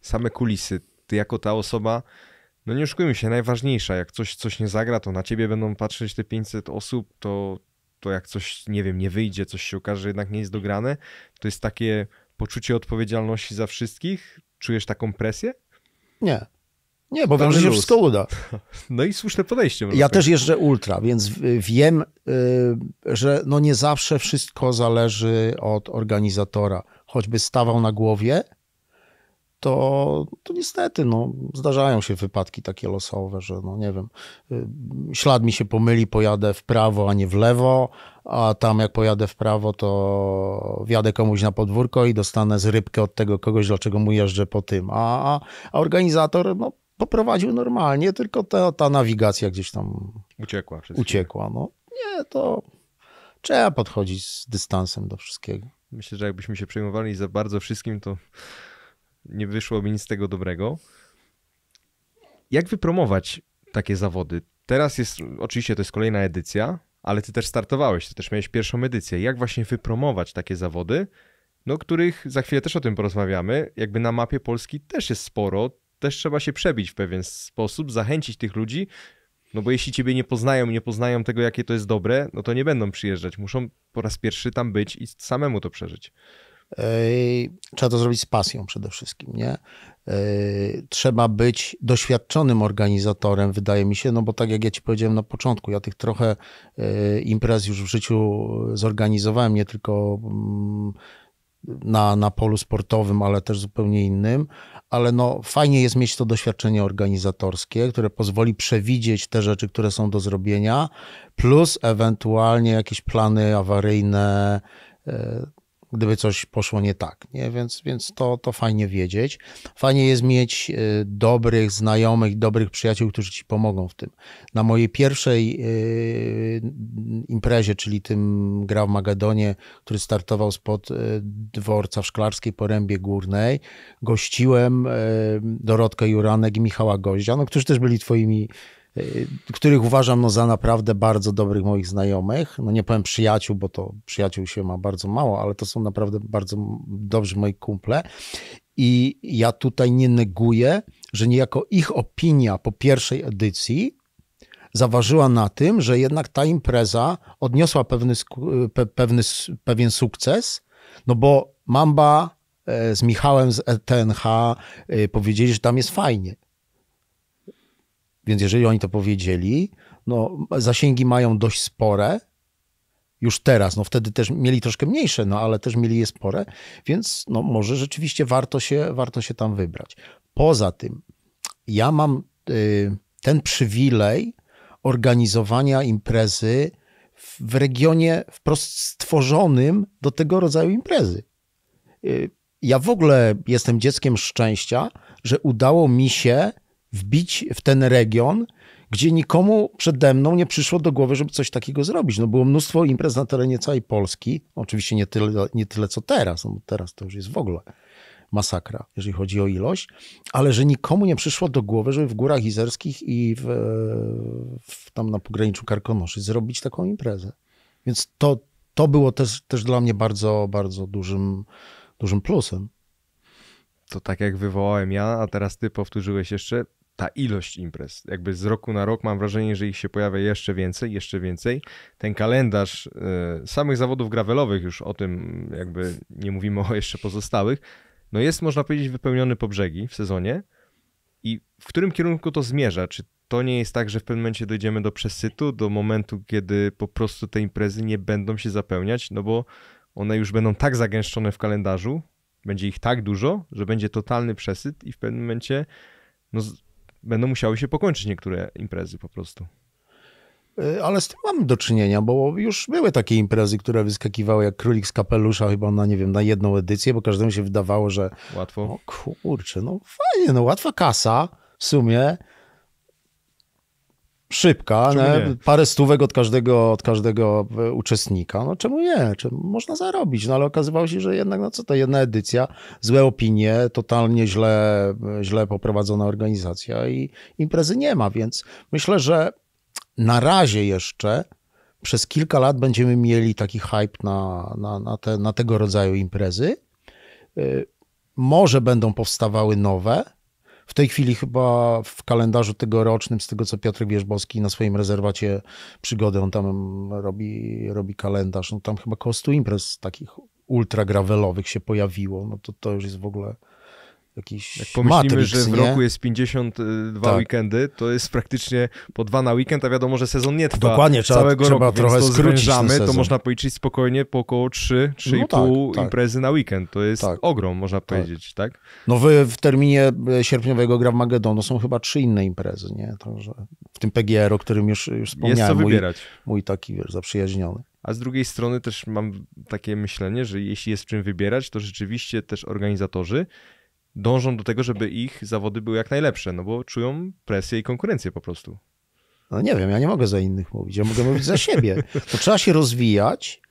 Same kulisy. Ty jako ta osoba, no nie oszukujmy się, najważniejsza. Jak coś, coś nie zagra, to na ciebie będą patrzeć te 500 osób, to, to jak coś, nie wiem, nie wyjdzie, coś się okaże, że jednak nie jest dograne, to jest takie poczucie odpowiedzialności za wszystkich? Czujesz taką presję? Nie. Nie, bo wiem, że się wszystko uda. No i słuszne podejście. Ja też jeżdżę ultra, więc wiem, y, że no nie zawsze wszystko zależy od organizatora. Choćby stawał na głowie, to, to niestety no, zdarzają się wypadki takie losowe, że no nie wiem, y, ślad mi się pomyli, pojadę w prawo, a nie w lewo, a tam jak pojadę w prawo, to wjadę komuś na podwórko i dostanę zrybkę od tego kogoś, dlaczego mu jeżdżę po tym. A, a, a organizator no, poprowadził normalnie, tylko ta, ta nawigacja gdzieś tam uciekła. Uciekła. No. Nie, to trzeba podchodzić z dystansem do wszystkiego. Myślę, że jakbyśmy się przejmowali za bardzo wszystkim, to nie wyszłoby nic z tego dobrego. Jak wypromować takie zawody? Teraz jest, oczywiście to jest kolejna edycja, ale ty też startowałeś, ty też miałeś pierwszą edycję. Jak właśnie wypromować takie zawody, no których za chwilę też o tym porozmawiamy, jakby na mapie Polski też jest sporo, też trzeba się przebić w pewien sposób, zachęcić tych ludzi, no bo jeśli ciebie nie poznają, nie poznają tego, jakie to jest dobre, no to nie będą przyjeżdżać. Muszą po raz pierwszy tam być i samemu to przeżyć. Trzeba to zrobić z pasją przede wszystkim, nie? Trzeba być doświadczonym organizatorem, wydaje mi się, no bo tak jak ja ci powiedziałem na początku, ja tych trochę imprez już w życiu zorganizowałem, nie tylko mm, na, na polu sportowym, ale też zupełnie innym, ale no fajnie jest mieć to doświadczenie organizatorskie, które pozwoli przewidzieć te rzeczy, które są do zrobienia, plus ewentualnie jakieś plany awaryjne, e, gdyby coś poszło nie tak, nie? Więc, więc to, to fajnie wiedzieć. Fajnie jest mieć e, dobrych znajomych, dobrych przyjaciół, którzy ci pomogą w tym. Na mojej pierwszej e, imprezie, czyli tym gra w Magadonie, który startował spod e, dworca w Szklarskiej Porębie Górnej, gościłem Dorotkę Juranek i Michała Goździa, no, którzy też byli twoimi Y, których uważam no, za naprawdę bardzo dobrych moich znajomych. No nie powiem przyjaciół, bo to przyjaciół się ma bardzo mało, ale to są naprawdę bardzo dobrzy moi kumple. I ja tutaj nie neguję, że niejako ich opinia po pierwszej edycji zaważyła na tym, że jednak ta impreza odniosła pewny, y, pe, pewny, pewien sukces, no bo Mamba e, z Michałem z ETNH y, powiedzieli, że tam jest fajnie. Więc jeżeli oni to powiedzieli, no zasięgi mają dość spore, już teraz, no wtedy też mieli troszkę mniejsze, no ale też mieli je spore, więc no może rzeczywiście warto się, warto się tam wybrać. Poza tym, ja mam y, ten przywilej organizowania imprezy w regionie wprost stworzonym do tego rodzaju imprezy. Y, ja w ogóle jestem dzieckiem szczęścia, że udało mi się wbić w ten region, gdzie nikomu przede mną nie przyszło do głowy, żeby coś takiego zrobić. No było mnóstwo imprez na terenie całej Polski, oczywiście nie tyle, nie tyle co teraz, no teraz to już jest w ogóle masakra, jeżeli chodzi o ilość, ale że nikomu nie przyszło do głowy, żeby w Górach Izerskich i w, w tam na pograniczu Karkonoszy zrobić taką imprezę. Więc to, to było też, też dla mnie bardzo, bardzo dużym, dużym plusem. To tak jak wywołałem ja, a teraz ty powtórzyłeś jeszcze, ta ilość imprez. Jakby z roku na rok mam wrażenie, że ich się pojawia jeszcze więcej, jeszcze więcej. Ten kalendarz e, samych zawodów gravelowych, już o tym jakby nie mówimy o jeszcze pozostałych, no jest można powiedzieć wypełniony po brzegi w sezonie. I w którym kierunku to zmierza? Czy to nie jest tak, że w pewnym momencie dojdziemy do przesytu, do momentu, kiedy po prostu te imprezy nie będą się zapełniać, no bo one już będą tak zagęszczone w kalendarzu, będzie ich tak dużo, że będzie totalny przesyt i w pewnym momencie no, będą musiały się pokończyć niektóre imprezy po prostu. Y, ale z tym mam do czynienia, bo już były takie imprezy, które wyskakiwały jak królik z kapelusza chyba na, nie wiem, na jedną edycję, bo każdemu się wydawało, że... Łatwo. O kurczę, no fajnie, no łatwa kasa w sumie szybka, parę stówek od każdego, od każdego e, uczestnika. No czemu nie? Czemu można zarobić? No ale okazywało się, że jednak, no co to, jedna edycja, złe opinie, totalnie źle, e, źle poprowadzona organizacja i imprezy nie ma, więc myślę, że na razie jeszcze przez kilka lat będziemy mieli taki hype na, na, na, te, na tego rodzaju imprezy. E, może będą powstawały nowe, w tej chwili chyba w kalendarzu tegorocznym, z tego co Piotr Wierzbowski na swoim rezerwacie przygody, on tam robi, robi kalendarz, no tam chyba koło 100 imprez takich ultra gravelowych się pojawiło, no to to już jest w ogóle jakiś Jak pomyślimy, Matrix, że w nie? roku jest 52 tak. weekendy, to jest praktycznie po dwa na weekend, a wiadomo, że sezon nie trwa Dokładnie, trzeba, całego trzeba roku, trochę więc to zwężamy, to można policzyć spokojnie po około 3, 3,5 no tak, tak. imprezy na weekend. To jest tak. ogrom, można tak. powiedzieć, tak? No w, w terminie e, sierpniowego Gra w Magedonu są chyba trzy inne imprezy, nie? Także w tym PGR, o którym już, już wspomniałem. Jest co wybierać. Mój, mój taki, wiesz, zaprzyjaźniony. A z drugiej strony też mam takie myślenie, że jeśli jest czym wybierać, to rzeczywiście też organizatorzy dążą do tego, żeby ich zawody były jak najlepsze, no bo czują presję i konkurencję po prostu. No nie wiem, ja nie mogę za innych mówić, ja mogę mówić za siebie. To trzeba się rozwijać,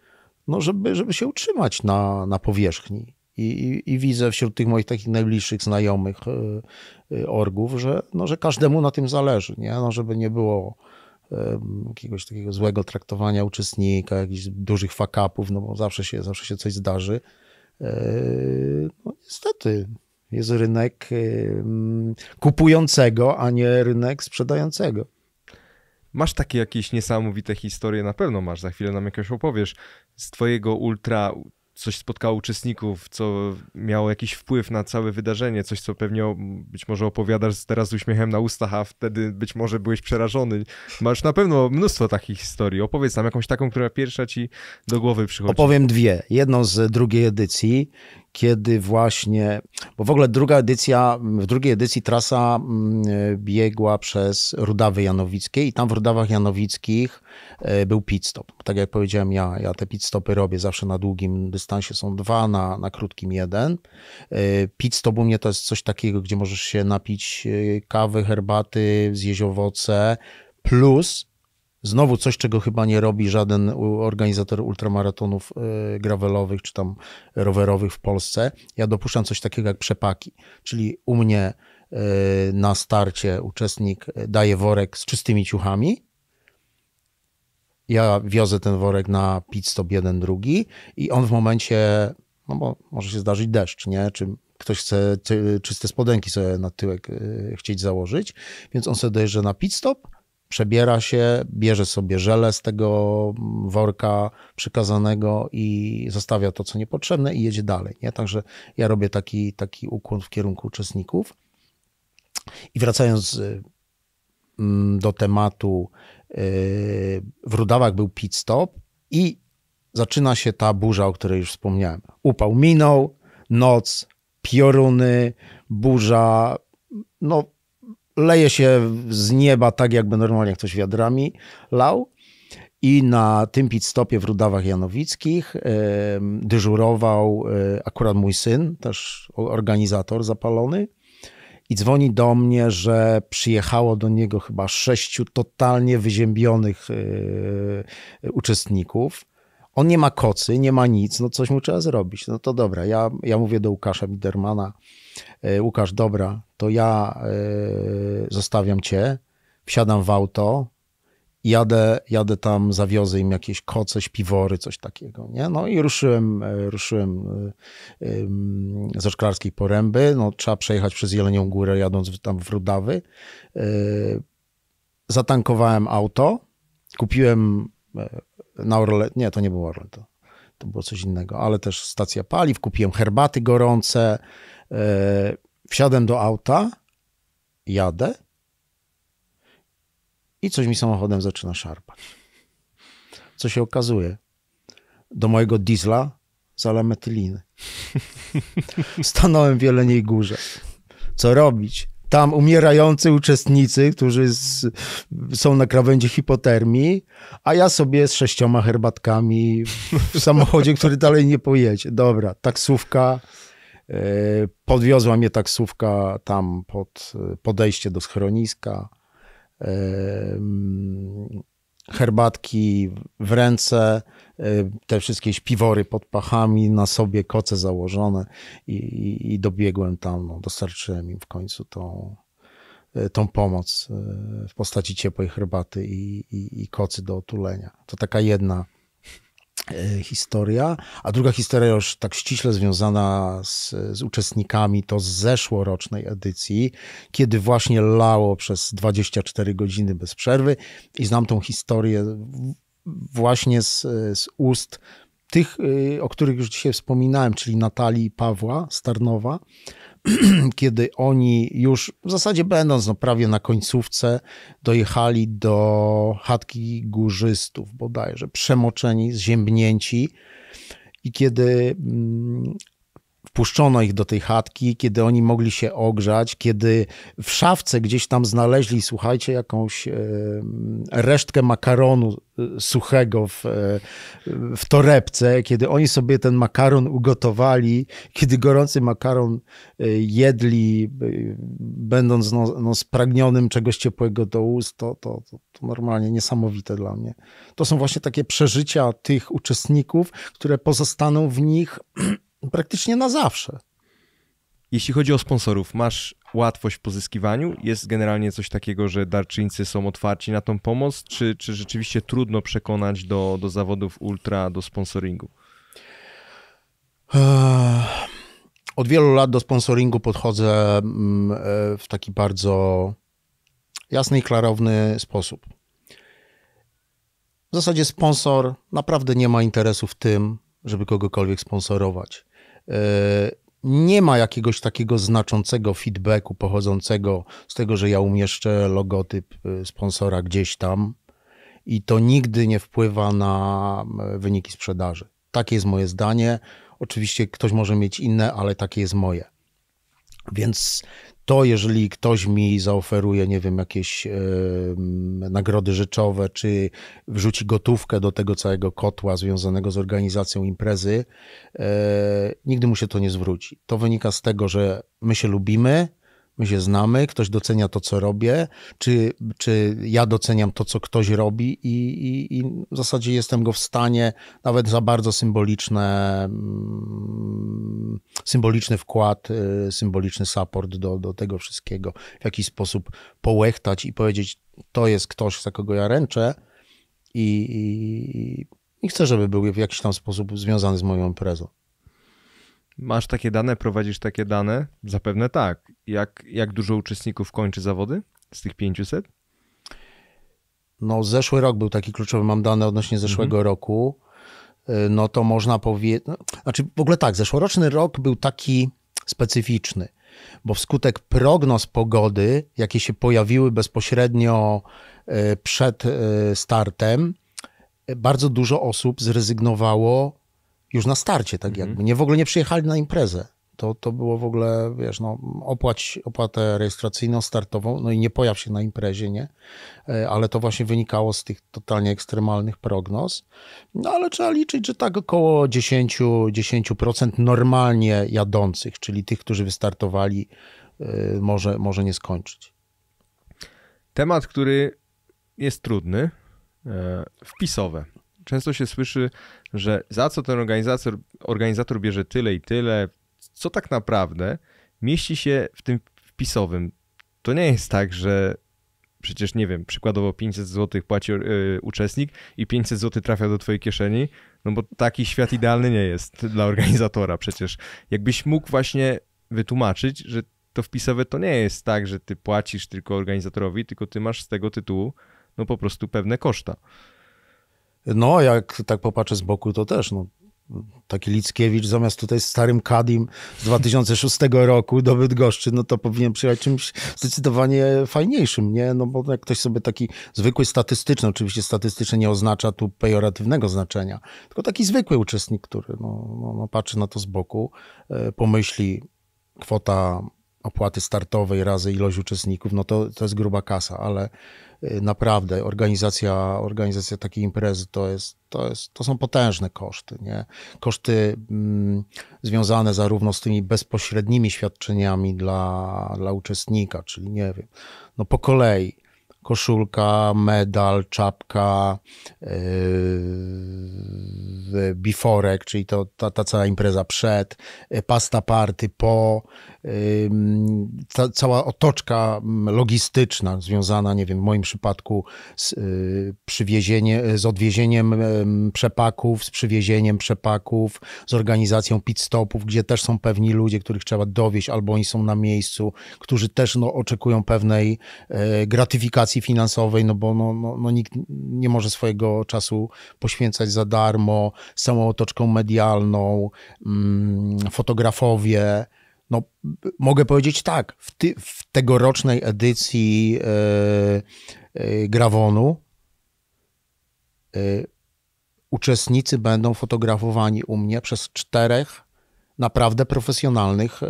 no żeby, żeby się utrzymać na, na powierzchni. I, i, I, widzę wśród tych moich takich najbliższych znajomych e, e, orgów, że, no, że każdemu na tym zależy, nie? No, żeby nie było jakiegoś takiego złego traktowania uczestnika, jakichś dużych fakapów, no bo zawsze się, zawsze się coś zdarzy. E, no niestety, jest rynek kupującego, a nie rynek sprzedającego. Masz takie jakieś niesamowite historie, na pewno masz, za chwilę nam jakieś opowiesz, z twojego ultra, coś spotkało uczestników, co miało jakiś wpływ na całe wydarzenie, coś, co pewnie być może opowiadasz teraz z uśmiechem na ustach, a wtedy być może byłeś przerażony. Masz na pewno mnóstwo takich historii. Opowiedz nam jakąś taką, która pierwsza ci do głowy przychodzi. Opowiem dwie. Jedną z drugiej edycji, kiedy właśnie, bo w ogóle druga edycja, w drugiej edycji trasa mm, biegła przez Rudawy Janowickie i tam w Rudawach Janowickich e, był pit stop. Tak jak powiedziałem, ja, ja te pit stopy robię zawsze na długim dystansie, są dwa, na, na krótkim jeden. E, pit stop u mnie to jest coś takiego, gdzie możesz się napić e, kawy, herbaty, zjeść owoce, plus Znowu coś, czego chyba nie robi żaden organizator ultramaratonów e, gravelowych czy tam rowerowych w Polsce. Ja dopuszczam coś takiego jak przepaki. Czyli u mnie e, na starcie uczestnik e, daje worek z czystymi ciuchami. Ja wiozę ten worek na pit stop jeden, drugi i on w momencie, no bo może się zdarzyć deszcz, nie? Czy ktoś chce czyste spodenki sobie na tyłek chcieć założyć, więc on sobie dojeżdża na pit stop, przebiera się, bierze sobie żele z tego worka przykazanego i zostawia to, co niepotrzebne i jedzie dalej. Nie? Także ja robię taki, taki ukłon w kierunku uczestników. I wracając y, mm, do tematu, y, w Rudawach był pit stop i zaczyna się ta burza, o której już wspomniałem. Upał minął, noc, pioruny, burza, no leje się z nieba tak, jakby normalnie ktoś wiadrami lał. I na tym pit stopie w Rudawach Janowickich dyżurował e, akurat mój syn, też organizator zapalony. I dzwoni do mnie, że przyjechało do niego chyba sześciu totalnie wyziębionych e, uczestników. On nie ma kocy, nie ma nic, no coś mu trzeba zrobić. No to dobra, ja, ja mówię do Łukasza Bidermana, E, Łukasz, dobra, to ja e, zostawiam cię, wsiadam w auto, jadę, jadę tam, zawiozę im jakieś koce, śpiwory, coś takiego, nie? No i ruszyłem, e, ruszyłem ze Szklarskiej Poręby, no trzeba przejechać przez Jelenią Górę, jadąc tam w Rudawy. Zatankowałem auto, kupiłem na Orle, nie, to nie było Orle, to, to było coś innego, ale też stacja paliw, kupiłem herbaty gorące, E, wsiadam do auta, jadę i coś mi samochodem zaczyna szarpać. Co się okazuje? Do mojego diesla zala metyliny. Stanąłem w Jeleniej Górze. Co robić? Tam umierający uczestnicy, którzy z, są na krawędzi hipotermii, a ja sobie z sześcioma herbatkami w samochodzie, który dalej nie pojedzie. Dobra, taksówka, E, podwiozła mnie taksówka tam pod podejście do schroniska. E, mm, herbatki w ręce, e, te wszystkie śpiwory pod pachami, na sobie koce założone i, i, i dobiegłem tam. No, dostarczyłem im w końcu tą, tą pomoc w postaci ciepłej herbaty i, i, i kocy do otulenia. To taka jedna E, historia, a druga historia już tak ściśle związana z, z, uczestnikami to z zeszłorocznej edycji, kiedy właśnie lało przez 24 godziny bez przerwy i znam tą historię właśnie z, z ust tych, y, o których już dzisiaj wspominałem, czyli Natalii Pawła Starnowa, kiedy oni już w zasadzie będąc no, prawie na końcówce, dojechali do chatki górzystów bodajże, przemoczeni, zziębnięci. I kiedy mm, wpuszczono ich do tej chatki, kiedy oni mogli się ogrzać, kiedy w szafce gdzieś tam znaleźli, słuchajcie, jakąś e, resztkę makaronu e, suchego w, e, w torebce, kiedy oni sobie ten makaron ugotowali, kiedy gorący makaron jedli, będąc no, no spragnionym czegoś ciepłego do ust, to, to, to, to normalnie niesamowite dla mnie. To są właśnie takie przeżycia tych uczestników, które pozostaną w nich praktycznie na zawsze. Jeśli chodzi o sponsorów, masz łatwość w pozyskiwaniu? Jest generalnie coś takiego, że darczyńcy są otwarci na tą pomoc, czy, czy rzeczywiście trudno przekonać do, do zawodów ultra, do sponsoringu? Eee, od wielu lat do sponsoringu podchodzę mm, e, w taki bardzo jasny i klarowny sposób. W zasadzie sponsor naprawdę nie ma interesu w tym, żeby kogokolwiek sponsorować. E, nie ma jakiegoś takiego znaczącego feedbacku pochodzącego z tego, że ja umieszczę logotyp e, sponsora gdzieś tam i to nigdy nie wpływa na e, wyniki sprzedaży. Takie jest moje zdanie. Oczywiście ktoś może mieć inne, ale takie jest moje. Więc to, jeżeli ktoś mi zaoferuje, nie wiem, jakieś nagrody rzeczowe, czy wrzuci gotówkę do tego całego kotła związanego z organizacją imprezy, e, nigdy mu się to nie zwróci. To wynika z tego, że my się lubimy, My się znamy, ktoś docenia to, co robię, czy, czy ja doceniam to, co ktoś robi, i, i, i w zasadzie jestem go w stanie, nawet za bardzo symboliczne, mm, symboliczny wkład, y, symboliczny support do, do tego wszystkiego, w jakiś sposób połechtać i powiedzieć: To jest ktoś, za kogo ja ręczę, i, i, i chcę, żeby był w jakiś tam sposób związany z moją imprezą. Masz takie dane, prowadzisz takie dane? Zapewne tak. Jak, jak dużo uczestników kończy zawody z tych 500? No, zeszły rok był taki kluczowy, mam dane odnośnie mhm. zeszłego mhm. roku. Y, no to można powiedzieć. No, znaczy, w ogóle tak, zeszłoroczny rok był taki specyficzny, bo wskutek prognoz pogody, jakie się pojawiły bezpośrednio y, przed y, startem, bardzo dużo osób zrezygnowało już na starcie, tak mhm. jakby. Nie, w ogóle nie przyjechali na imprezę. To, to było w ogóle, wiesz, no, opłać opłatę rejestracyjną, startową, no i nie pojaw się na imprezie, nie? E, ale to właśnie wynikało z tych totalnie ekstremalnych prognoz. No ale trzeba liczyć, że tak około 10%, 10% normalnie jadących, czyli tych, którzy wystartowali, e, może, może nie skończyć. Temat, który jest trudny, e, wpisowe. Często się słyszy, że za co ten organizator, organizator bierze tyle i tyle, co tak naprawdę mieści się w tym wpisowym. To nie jest tak, że przecież nie wiem, przykładowo 500 zł płaci yy, uczestnik i 500 zł trafia do twojej kieszeni, no bo taki świat idealny nie jest dla organizatora przecież. Jakbyś mógł właśnie wytłumaczyć, że to wpisowe to nie jest tak, że ty płacisz tylko organizatorowi, tylko ty masz z tego tytułu no po prostu pewne koszta. No, jak tak popatrzę z boku, to też, no, taki Lickiewicz zamiast tutaj starym Kadim z 2006 roku do Bydgoszczy, no to powinien przyjechać czymś zdecydowanie fajniejszym, nie? No bo jak ktoś sobie taki zwykły statystyczny, oczywiście statystyczny nie oznacza tu pejoratywnego znaczenia, tylko taki zwykły uczestnik, który no, no, no patrzy na to z boku, e, pomyśli kwota opłaty startowej razy ilość uczestników, no to, to jest gruba kasa, ale y, naprawdę organizacja, organizacja takiej imprezy to, jest, to, jest, to są potężne koszty. Nie? Koszty mm, związane zarówno z tymi bezpośrednimi świadczeniami dla, dla uczestnika, czyli nie wiem, no po kolei koszulka, medal, czapka, yy, biforek, czyli to, ta, ta cała impreza przed, y, pasta party po, ta cała otoczka mm, logistyczna związana, nie wiem, w moim przypadku z y, przywiezieniem, y, z odwiezieniem przepaków, z przywiezieniem przepaków, z organizacją pit stopów, gdzie też są pewni ludzie, których trzeba dowieść, albo oni są na miejscu, którzy też no, oczekują pewnej e, gratyfikacji finansowej, no bo no, no, no nikt nie może swojego czasu poświęcać za darmo, z całą otoczką medialną, mm, fotografowie, no, mogę powiedzieć tak, w, ty, w tegorocznej edycji e, e, Grawonu e, uczestnicy będą fotografowani u mnie przez czterech naprawdę profesjonalnych e,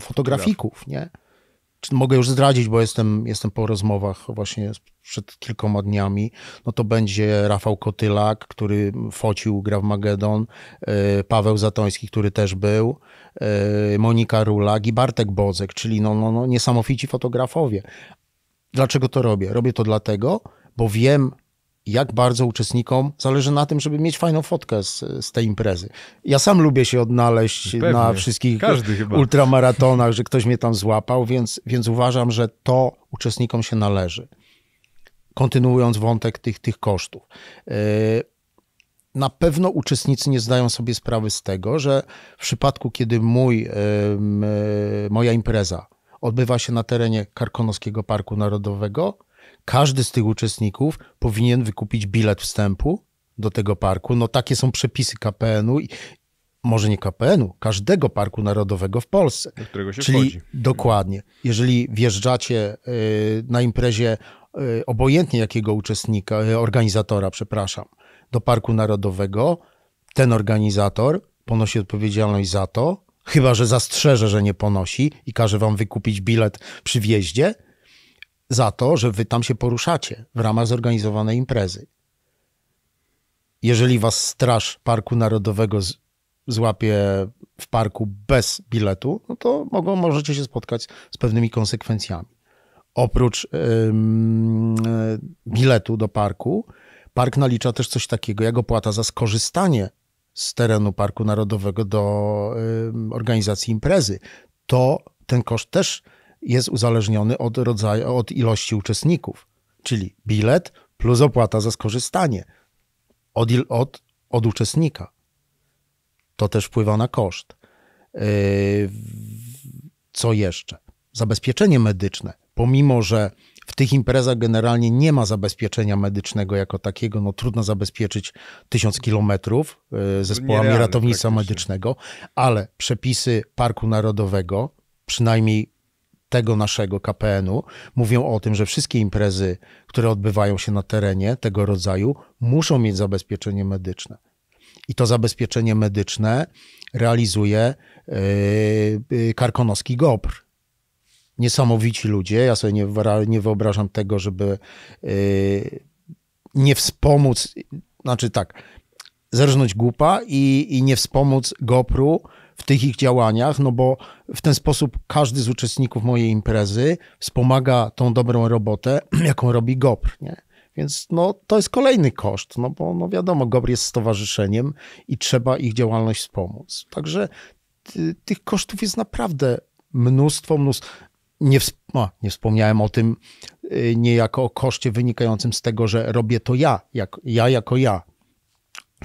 fotografików, nie? czy mogę już zdradzić, bo jestem, jestem po rozmowach właśnie przed kilkoma dniami, no to będzie Rafał Kotylak, który focił Gra w Magedon, y, Paweł Zatoński, który też był, y, Monika Rulak i Bartek Bozek, czyli no, no, no niesamowici fotografowie. Dlaczego to robię? Robię to dlatego, bo wiem, jak bardzo uczestnikom zależy na tym, żeby mieć fajną fotkę z, z tej imprezy. Ja sam lubię się odnaleźć Pewnie. na wszystkich ultramaratonach, że ktoś mnie tam złapał, więc, więc uważam, że to uczestnikom się należy. Kontynuując wątek tych, tych kosztów. E, na pewno uczestnicy nie zdają sobie sprawy z tego, że w przypadku, kiedy mój, e, moja impreza odbywa się na terenie Karkonoskiego Parku Narodowego, każdy z tych uczestników powinien wykupić bilet wstępu do tego parku. No takie są przepisy KPN-u i, może nie KPN-u, każdego parku narodowego w Polsce. Do którego się Czyli wchodzi. dokładnie. Jeżeli wjeżdżacie y, na imprezie, y, obojętnie jakiego uczestnika, y, organizatora, przepraszam, do parku narodowego, ten organizator ponosi odpowiedzialność za to, chyba że zastrzeże, że nie ponosi i każe wam wykupić bilet przy wjeździe, za to, że wy tam się poruszacie w ramach zorganizowanej imprezy. Jeżeli was straż Parku Narodowego z, złapie w parku bez biletu, no to mogą, możecie się spotkać z pewnymi konsekwencjami. Oprócz e, biletu do parku, park nalicza też coś takiego jak opłata za skorzystanie z terenu Parku Narodowego do organizacji imprezy. To ten koszt też jest uzależniony od rodzaju, od ilości uczestników, czyli bilet plus opłata za skorzystanie od, od, od uczestnika. To też wpływa na koszt. Yy, co jeszcze? Zabezpieczenie medyczne. Pomimo, że w tych imprezach generalnie nie ma zabezpieczenia medycznego jako takiego, no trudno zabezpieczyć tysiąc kilometrów yy, zespołami Nierealne ratownictwa medycznego, ale przepisy Parku Narodowego, przynajmniej tego naszego KPN-u mówią o tym, że wszystkie imprezy, które odbywają się na terenie tego rodzaju, muszą mieć zabezpieczenie medyczne. I to zabezpieczenie medyczne realizuje yy, yy karkonoski GOPR. Niesamowici ludzie, ja sobie nie, nie wyobrażam tego, żeby yy, nie wspomóc, znaczy tak, zerżnąć głupa i, i nie wspomóc GOPR-u w tych ich działaniach, no bo w ten sposób każdy z uczestników mojej imprezy wspomaga tą dobrą robotę, jaką robi GOPR. Nie? Więc no, to jest kolejny koszt, no bo no wiadomo, GOPR jest stowarzyszeniem i trzeba ich działalność wspomóc. Także ty, tych kosztów jest naprawdę mnóstwo, mnóstwo. Nie, nie wspomniałem o tym y, niejako o koszcie wynikającym z tego, że robię to ja, jak, ja jako ja,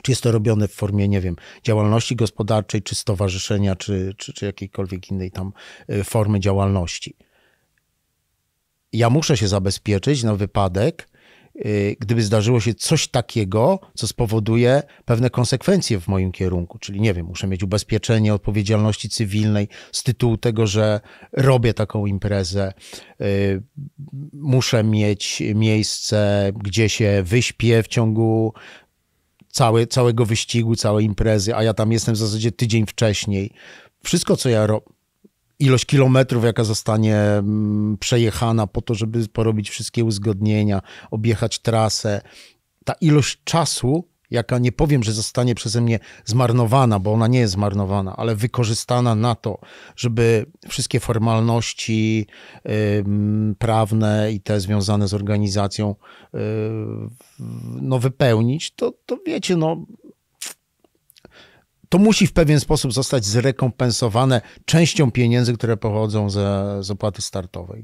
czy jest to robione w formie, nie wiem, działalności gospodarczej, czy stowarzyszenia, czy, czy, czy jakiejkolwiek innej tam e, formy działalności. Ja muszę się zabezpieczyć na wypadek, e, gdyby zdarzyło się coś takiego, co spowoduje pewne konsekwencje w moim kierunku. Czyli nie wiem, muszę mieć ubezpieczenie odpowiedzialności cywilnej z tytułu tego, że robię taką imprezę. E, muszę mieć miejsce, gdzie się wyśpię w ciągu całe, całego wyścigu, całej imprezy, a ja tam jestem w zasadzie tydzień wcześniej. Wszystko, co ja robię, ilość kilometrów, jaka zostanie mm, przejechana po to, żeby porobić wszystkie uzgodnienia, objechać trasę, ta ilość czasu, jaka nie powiem, że zostanie przeze mnie zmarnowana, bo ona nie jest zmarnowana, ale wykorzystana na to, żeby wszystkie formalności y, prawne i te związane z organizacją y, no, wypełnić, to, to wiecie, no, to musi w pewien sposób zostać zrekompensowane częścią pieniędzy, które pochodzą ze, z opłaty startowej.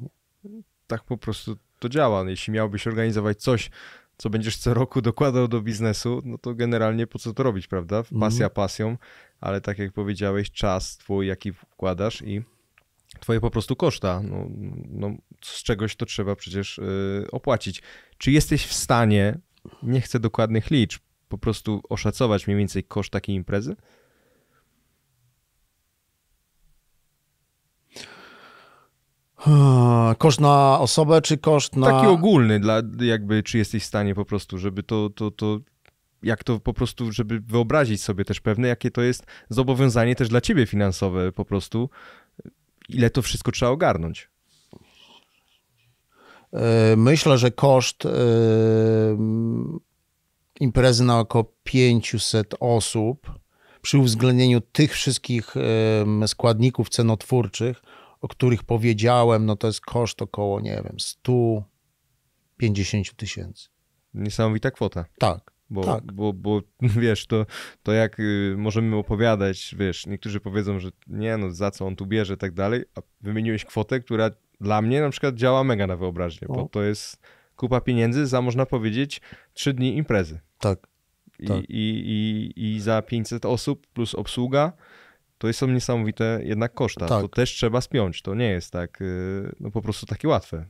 Tak po prostu to działa. Jeśli miałbyś organizować coś, co będziesz co roku dokładał do biznesu, no to generalnie po co to robić, prawda? Mhm. Pasja pasją, ale tak jak powiedziałeś, czas twój, jaki wkładasz i twoje po prostu koszta. No, no z czegoś to trzeba przecież yy, opłacić. Czy jesteś w stanie, nie chcę dokładnych liczb, po prostu oszacować mniej więcej koszt takiej imprezy? Hmm, koszt na osobę, czy koszt na. Taki ogólny, dla jakby, czy jesteś w stanie po prostu, żeby to, to, to jak to po prostu, żeby wyobrazić sobie też pewne, jakie to jest zobowiązanie też dla ciebie finansowe po prostu, ile to wszystko trzeba ogarnąć. Yy, myślę, że koszt yy, imprezy na około 500 osób przy uwzględnieniu tych wszystkich yy, składników cenotwórczych o których powiedziałem, no to jest koszt około, nie wiem, 150 tysięcy. Niesamowita kwota. Tak. Bo, tak. bo, bo wiesz, to, to jak y, możemy opowiadać, wiesz, niektórzy powiedzą, że nie, no za co on tu bierze, tak dalej, a wymieniłeś kwotę, która dla mnie na przykład działa mega na wyobraźnię, o. bo no. to jest kupa pieniędzy za, można powiedzieć, trzy dni imprezy. Tak. I, tak. I, i, I za 500 osób plus obsługa, to są niesamowite jednak koszta. Tak. To też trzeba spiąć. To nie jest tak y, no po prostu takie łatwe.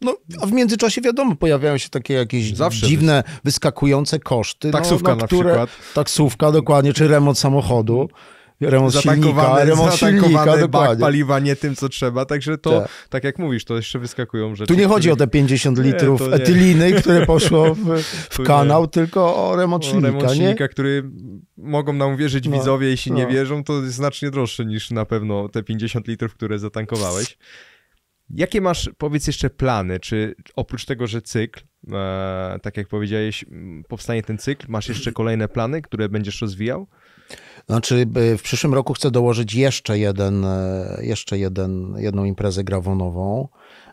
No, a w międzyczasie wiadomo, pojawiają się takie jakieś Zawsze dziwne, wyskakujące koszty. Taksówka no, no na, które... na, przykład. Taksówka, dokładnie, czy remont samochodu remont silnika, remont silnika, dokładnie. paliwa nie tym, co trzeba, także to, tak, tak jak mówisz, to jeszcze wyskakują rzeczy. Tu nie chodzi o te 50 litrów nie, etyliny, które poszło w, w kanał, nie. tylko o remont silnika. O remont silnika, który mogą nam wierzyć no, widzowie, jeśli no. nie wierzą, to jest znacznie droższy niż na pewno te 50 litrów, które zatankowałeś. Jakie masz, powiedz jeszcze, plany? Czy oprócz tego, że cykl, e, tak jak powiedziałeś, powstanie ten cykl, masz jeszcze kolejne plany, które będziesz rozwijał? Znaczy, e, w przyszłym roku chcę dołożyć jeszcze, jeden, e, jeszcze jeden, jedną imprezę grawonową,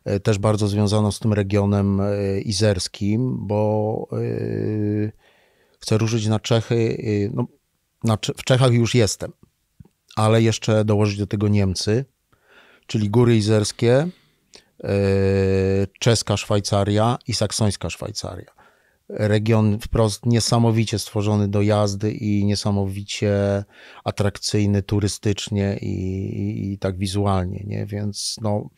e, też bardzo związaną z tym regionem izerskim, bo chcę ruszyć na Czechy. No, na, w Czechach już jestem, ale jeszcze dołożyć do tego Niemcy, czyli Góry Izerskie, Czeska Szwajcaria i Saksońska Szwajcaria region wprost niesamowicie stworzony do jazdy i niesamowicie atrakcyjny turystycznie i, i, i, tak wizualnie, nie? Więc no,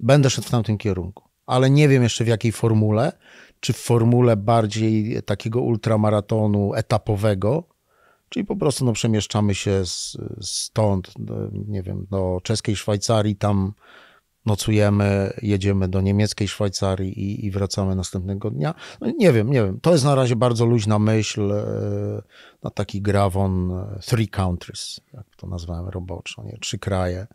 będę szedł w tamtym kierunku. Ale nie wiem jeszcze w jakiej formule, czy w formule bardziej takiego ultramaratonu etapowego, czyli po prostu no, przemieszczamy się z, stąd, nie wiem, do czeskiej Szwajcarii, tam nocujemy, jedziemy do niemieckiej Szwajcarii i, i, wracamy następnego dnia. No, nie wiem, nie wiem. To jest na razie bardzo luźna myśl e, na taki grawon e, three countries, jak to nazwałem roboczo, nie? trzy kraje.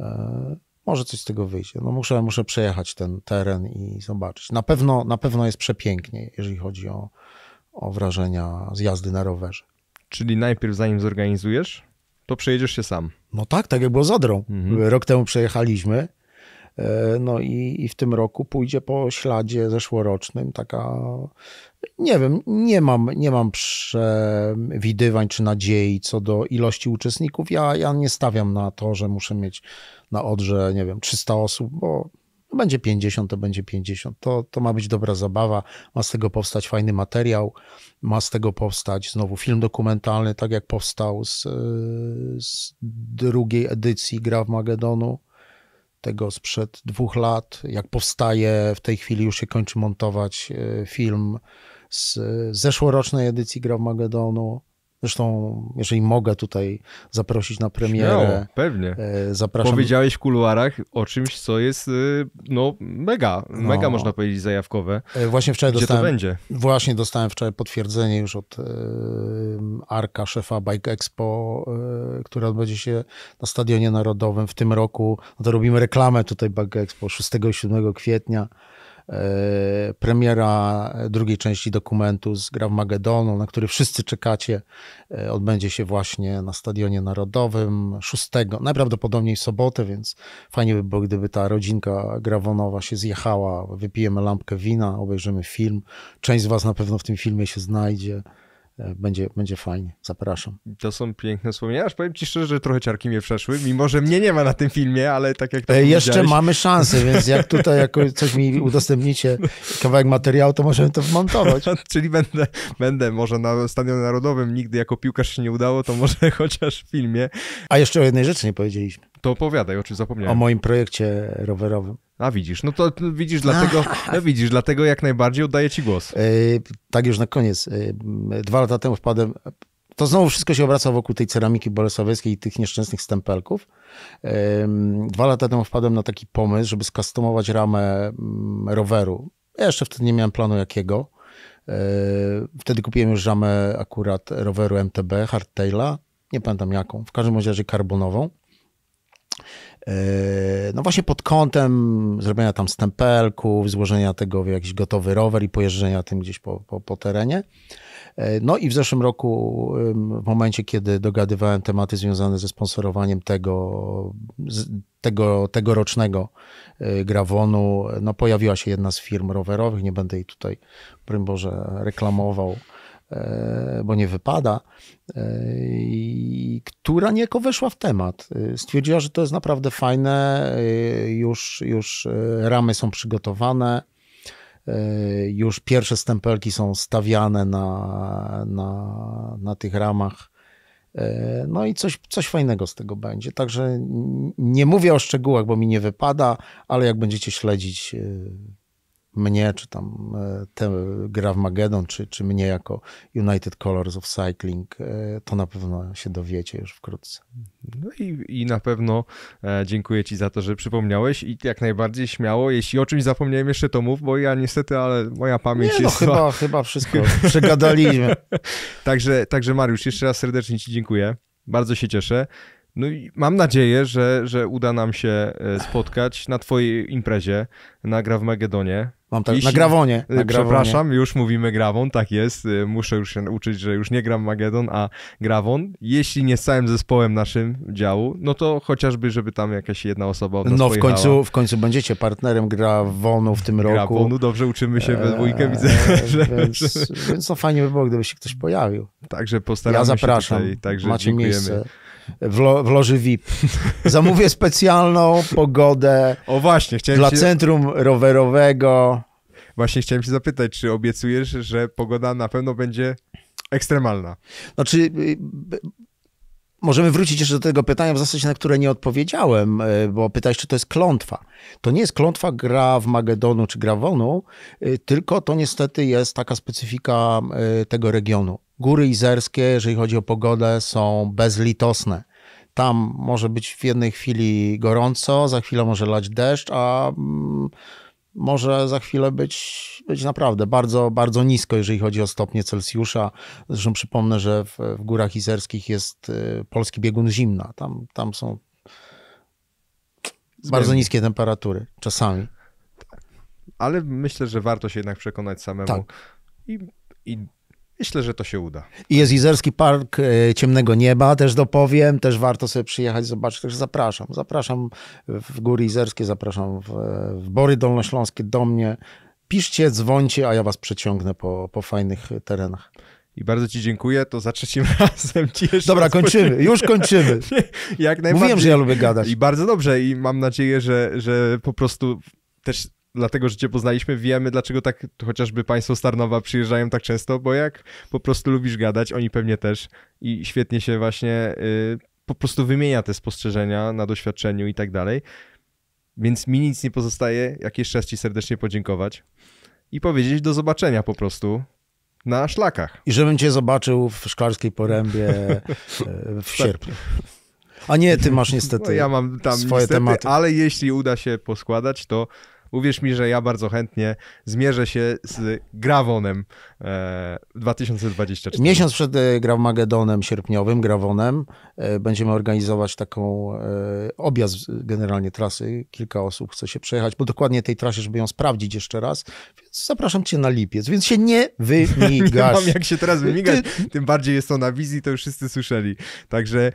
E, może coś z tego wyjdzie. No muszę, muszę przejechać ten teren i zobaczyć. Na pewno, na pewno jest przepięknie, jeżeli chodzi o, o wrażenia z jazdy na rowerze. Czyli najpierw zanim zorganizujesz, to przejedziesz się sam. No tak, tak jak było z Odrą. Mhm. Rok temu przejechaliśmy E, no i, i w tym roku pójdzie po śladzie zeszłorocznym taka. Nie wiem, nie mam, nie mam przewidywań czy nadziei co do ilości uczestników. Ja, ja nie stawiam na to, że muszę mieć na odrze, nie wiem, 300 osób, bo będzie 50, to będzie 50. To, to ma być dobra zabawa, ma z tego powstać fajny materiał, ma z tego powstać znowu film dokumentalny, tak jak powstał z, z drugiej edycji Gra w Magedonu tego sprzed dwóch lat, jak powstaje, w tej chwili już się kończy montować e, film z e, zeszłorocznej edycji Magedonu. Zresztą, jeżeli mogę tutaj zaprosić na premierę. Śmiało, pewnie. E, zapraszam. Powiedziałeś w kuluarach o czymś, co jest y, no mega, no. mega można powiedzieć zajawkowe. E, właśnie wczoraj Gdzie dostałem, to będzie? Właśnie dostałem wczoraj potwierdzenie już od e, Arka, szefa Bike Expo, która odbędzie się na Stadionie Narodowym w tym roku. No to robimy reklamę tutaj Bike Expo 6 7 kwietnia. E, premiera drugiej części dokumentu z Graw Magedonu, na który wszyscy czekacie, e, odbędzie się właśnie na Stadionie Narodowym 6, najprawdopodobniej sobotę, więc fajnie by było, gdyby ta rodzinka grawonowa się zjechała. Wypijemy lampkę wina, obejrzymy film. Część z Was na pewno w tym filmie się znajdzie. E, będzie, będzie fajnie. Zapraszam. To są piękne wspomnienia. Aż powiem ci szczerze, że trochę ciarki mnie przeszły, mimo że mnie nie ma na tym filmie, ale tak jak to e, Jeszcze mamy szansę, więc jak tutaj jakoś coś mi udostępnicie, kawałek materiału, to możemy to wmontować. Czyli będę, będę może na Stadionie Narodowym, nigdy jako piłkarz się nie udało, to może chociaż w filmie. A jeszcze o jednej rzeczy nie powiedzieliśmy to opowiadaj, o czym zapomniałem. O moim projekcie rowerowym. A widzisz, no to widzisz dlatego, no widzisz, dlatego jak najbardziej oddaję ci głos. E, tak już na koniec. E, dwa lata temu wpadłem to znowu wszystko się obraca wokół tej ceramiki bolesławieckiej i tych nieszczęsnych stempelków. E, dwa lata temu wpadłem na taki pomysł, żeby skustomować ramę mm, roweru. Ja jeszcze wtedy nie miałem planu jakiego. Wtedy kupiłem już ramę akurat roweru MTB, hardtaila, nie pamiętam jaką, w każdym razie karbonową. E, no właśnie pod kątem zrobienia tam stempelków, złożenia tego w jakiś gotowy rower i pojeżdżenia tym gdzieś po, po, po terenie. E, no i w zeszłym roku, w momencie, kiedy dogadywałem tematy związane ze sponsorowaniem tego, tego tegorocznego e, Grawonu, no pojawiła się jedna z firm rowerowych, nie będę jej tutaj, prym Boże, reklamował bo nie wypada, e, która niejako weszła w temat. E, stwierdziła, że to jest naprawdę fajne, e, już, już ramy są przygotowane, już pierwsze stempelki są stawiane na, na, na tych ramach. No i coś, coś fajnego z tego będzie. Także nie mówię o szczegółach, bo mi nie wypada, ale jak będziecie śledzić mnie, czy tam te, gra w Magedon, czy, czy mnie jako United Colors of Cycling, e, to na pewno się dowiecie już wkrótce. No i, i na pewno e, dziękuję Ci za to, że przypomniałeś i jak najbardziej śmiało, jeśli o czymś zapomniałem jeszcze to mów, bo ja niestety, ale moja pamięć Nie, no jest... Chyba, chyba wszystko przegadaliśmy. także, także Mariusz, jeszcze raz serdecznie Ci dziękuję. Bardzo się cieszę. No i mam nadzieję, że, że uda nam się e, spotkać na Twojej imprezie na Gra w Magedonie. Mam tak, na grawonie, y, na Przepraszam, grawonie. już mówimy grawon, tak jest. Y, muszę już się uczyć, że już nie gram Magedon, a grawon. Jeśli nie z całym zespołem naszym działu, no to chociażby, żeby tam jakaś jedna osoba od nas No w końcu, w końcu będziecie partnerem grawonu w tym roku. Grawonu, dobrze uczymy się we dwójkę, eee, widzę. Eee, więc, więc no fajnie by było, gdyby się ktoś pojawił. Także postaramy ja zapraszam. się tutaj, Macie dziękujemy. Miejsce w, lo, w loży VIP. Zamówię specjalną pogodę o właśnie, chciałem dla się... centrum rowerowego. Właśnie chciałem się zapytać, czy obiecujesz, że pogoda na pewno będzie ekstremalna? Znaczy, y, możemy wrócić jeszcze do tego pytania, w zasadzie na które nie odpowiedziałem, y, bo pytałeś, czy to jest klątwa. To nie jest klątwa gra w Magedonu czy Grawonu, y, tylko to niestety jest taka specyfika tego regionu. Góry Izerskie, jeżeli chodzi o pogodę, są bezlitosne. Tam może być w jednej chwili gorąco, za chwilę może lać deszcz, a mm, może za chwilę być, być naprawdę bardzo, bardzo nisko, jeżeli chodzi o stopnie Celsjusza. Zresztą przypomnę, że w, w górach izerskich jest y, polski biegun zimna. Tam, tam są Zmiennie. bardzo niskie temperatury czasami. Ale myślę, że warto się jednak przekonać samemu. Tak. I, I Myślę, że to się uda. I jest Izerski Park e, Ciemnego Nieba, też dopowiem, też warto sobie przyjechać, zobaczyć, też zapraszam. Zapraszam w Góry Izerskie, zapraszam w, w Bory Dolnośląskie do mnie. Piszcie, dzwońcie, a ja was przeciągnę po, po fajnych terenach. I bardzo Ci dziękuję, to za trzecim razem Ci jeszcze Dobra, kończymy, już kończymy. Jak najbardziej. Mówiłem, że ja lubię gadać. I bardzo dobrze i mam nadzieję, że, że po prostu też dlatego, że cię poznaliśmy, wiemy, dlaczego tak chociażby państwo Starnowa przyjeżdżają tak często, bo jak po prostu lubisz gadać, oni pewnie też i świetnie się właśnie y, po prostu wymienia te spostrzeżenia na doświadczeniu i tak dalej. Więc mi nic nie pozostaje, jak jeszcze raz ci serdecznie podziękować i powiedzieć do zobaczenia po prostu na szlakach. I żebym cię zobaczył w Szklarskiej Porębie e, w tak. sierpniu. A nie, ty masz niestety no ja mam tam swoje niestety, tematy. Ale jeśli uda się poskładać, to Uwierz mi, że ja bardzo chętnie zmierzę się z Grawonem e, 2024. Miesiąc przed e, Grawmagedonem sierpniowym, Grawonem, e, będziemy organizować taką e, objazd generalnie trasy. Kilka osób chce się przejechać dokładnie tej trasie, żeby ją sprawdzić jeszcze raz. Więc zapraszam cię na lipiec, więc się nie wymigasz. nie mam jak się teraz wymigać, tym bardziej jest to na wizji, to już wszyscy słyszeli. Także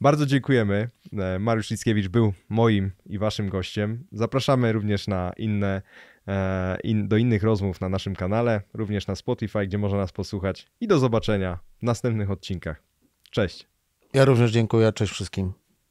bardzo dziękujemy. E, Mariusz Lickiewicz był moim i waszym gościem. Zapraszamy również na inne, e, do innych rozmów na naszym kanale, również na Spotify, gdzie można nas posłuchać. I do zobaczenia w następnych odcinkach. Cześć. Ja również dziękuję. Cześć wszystkim.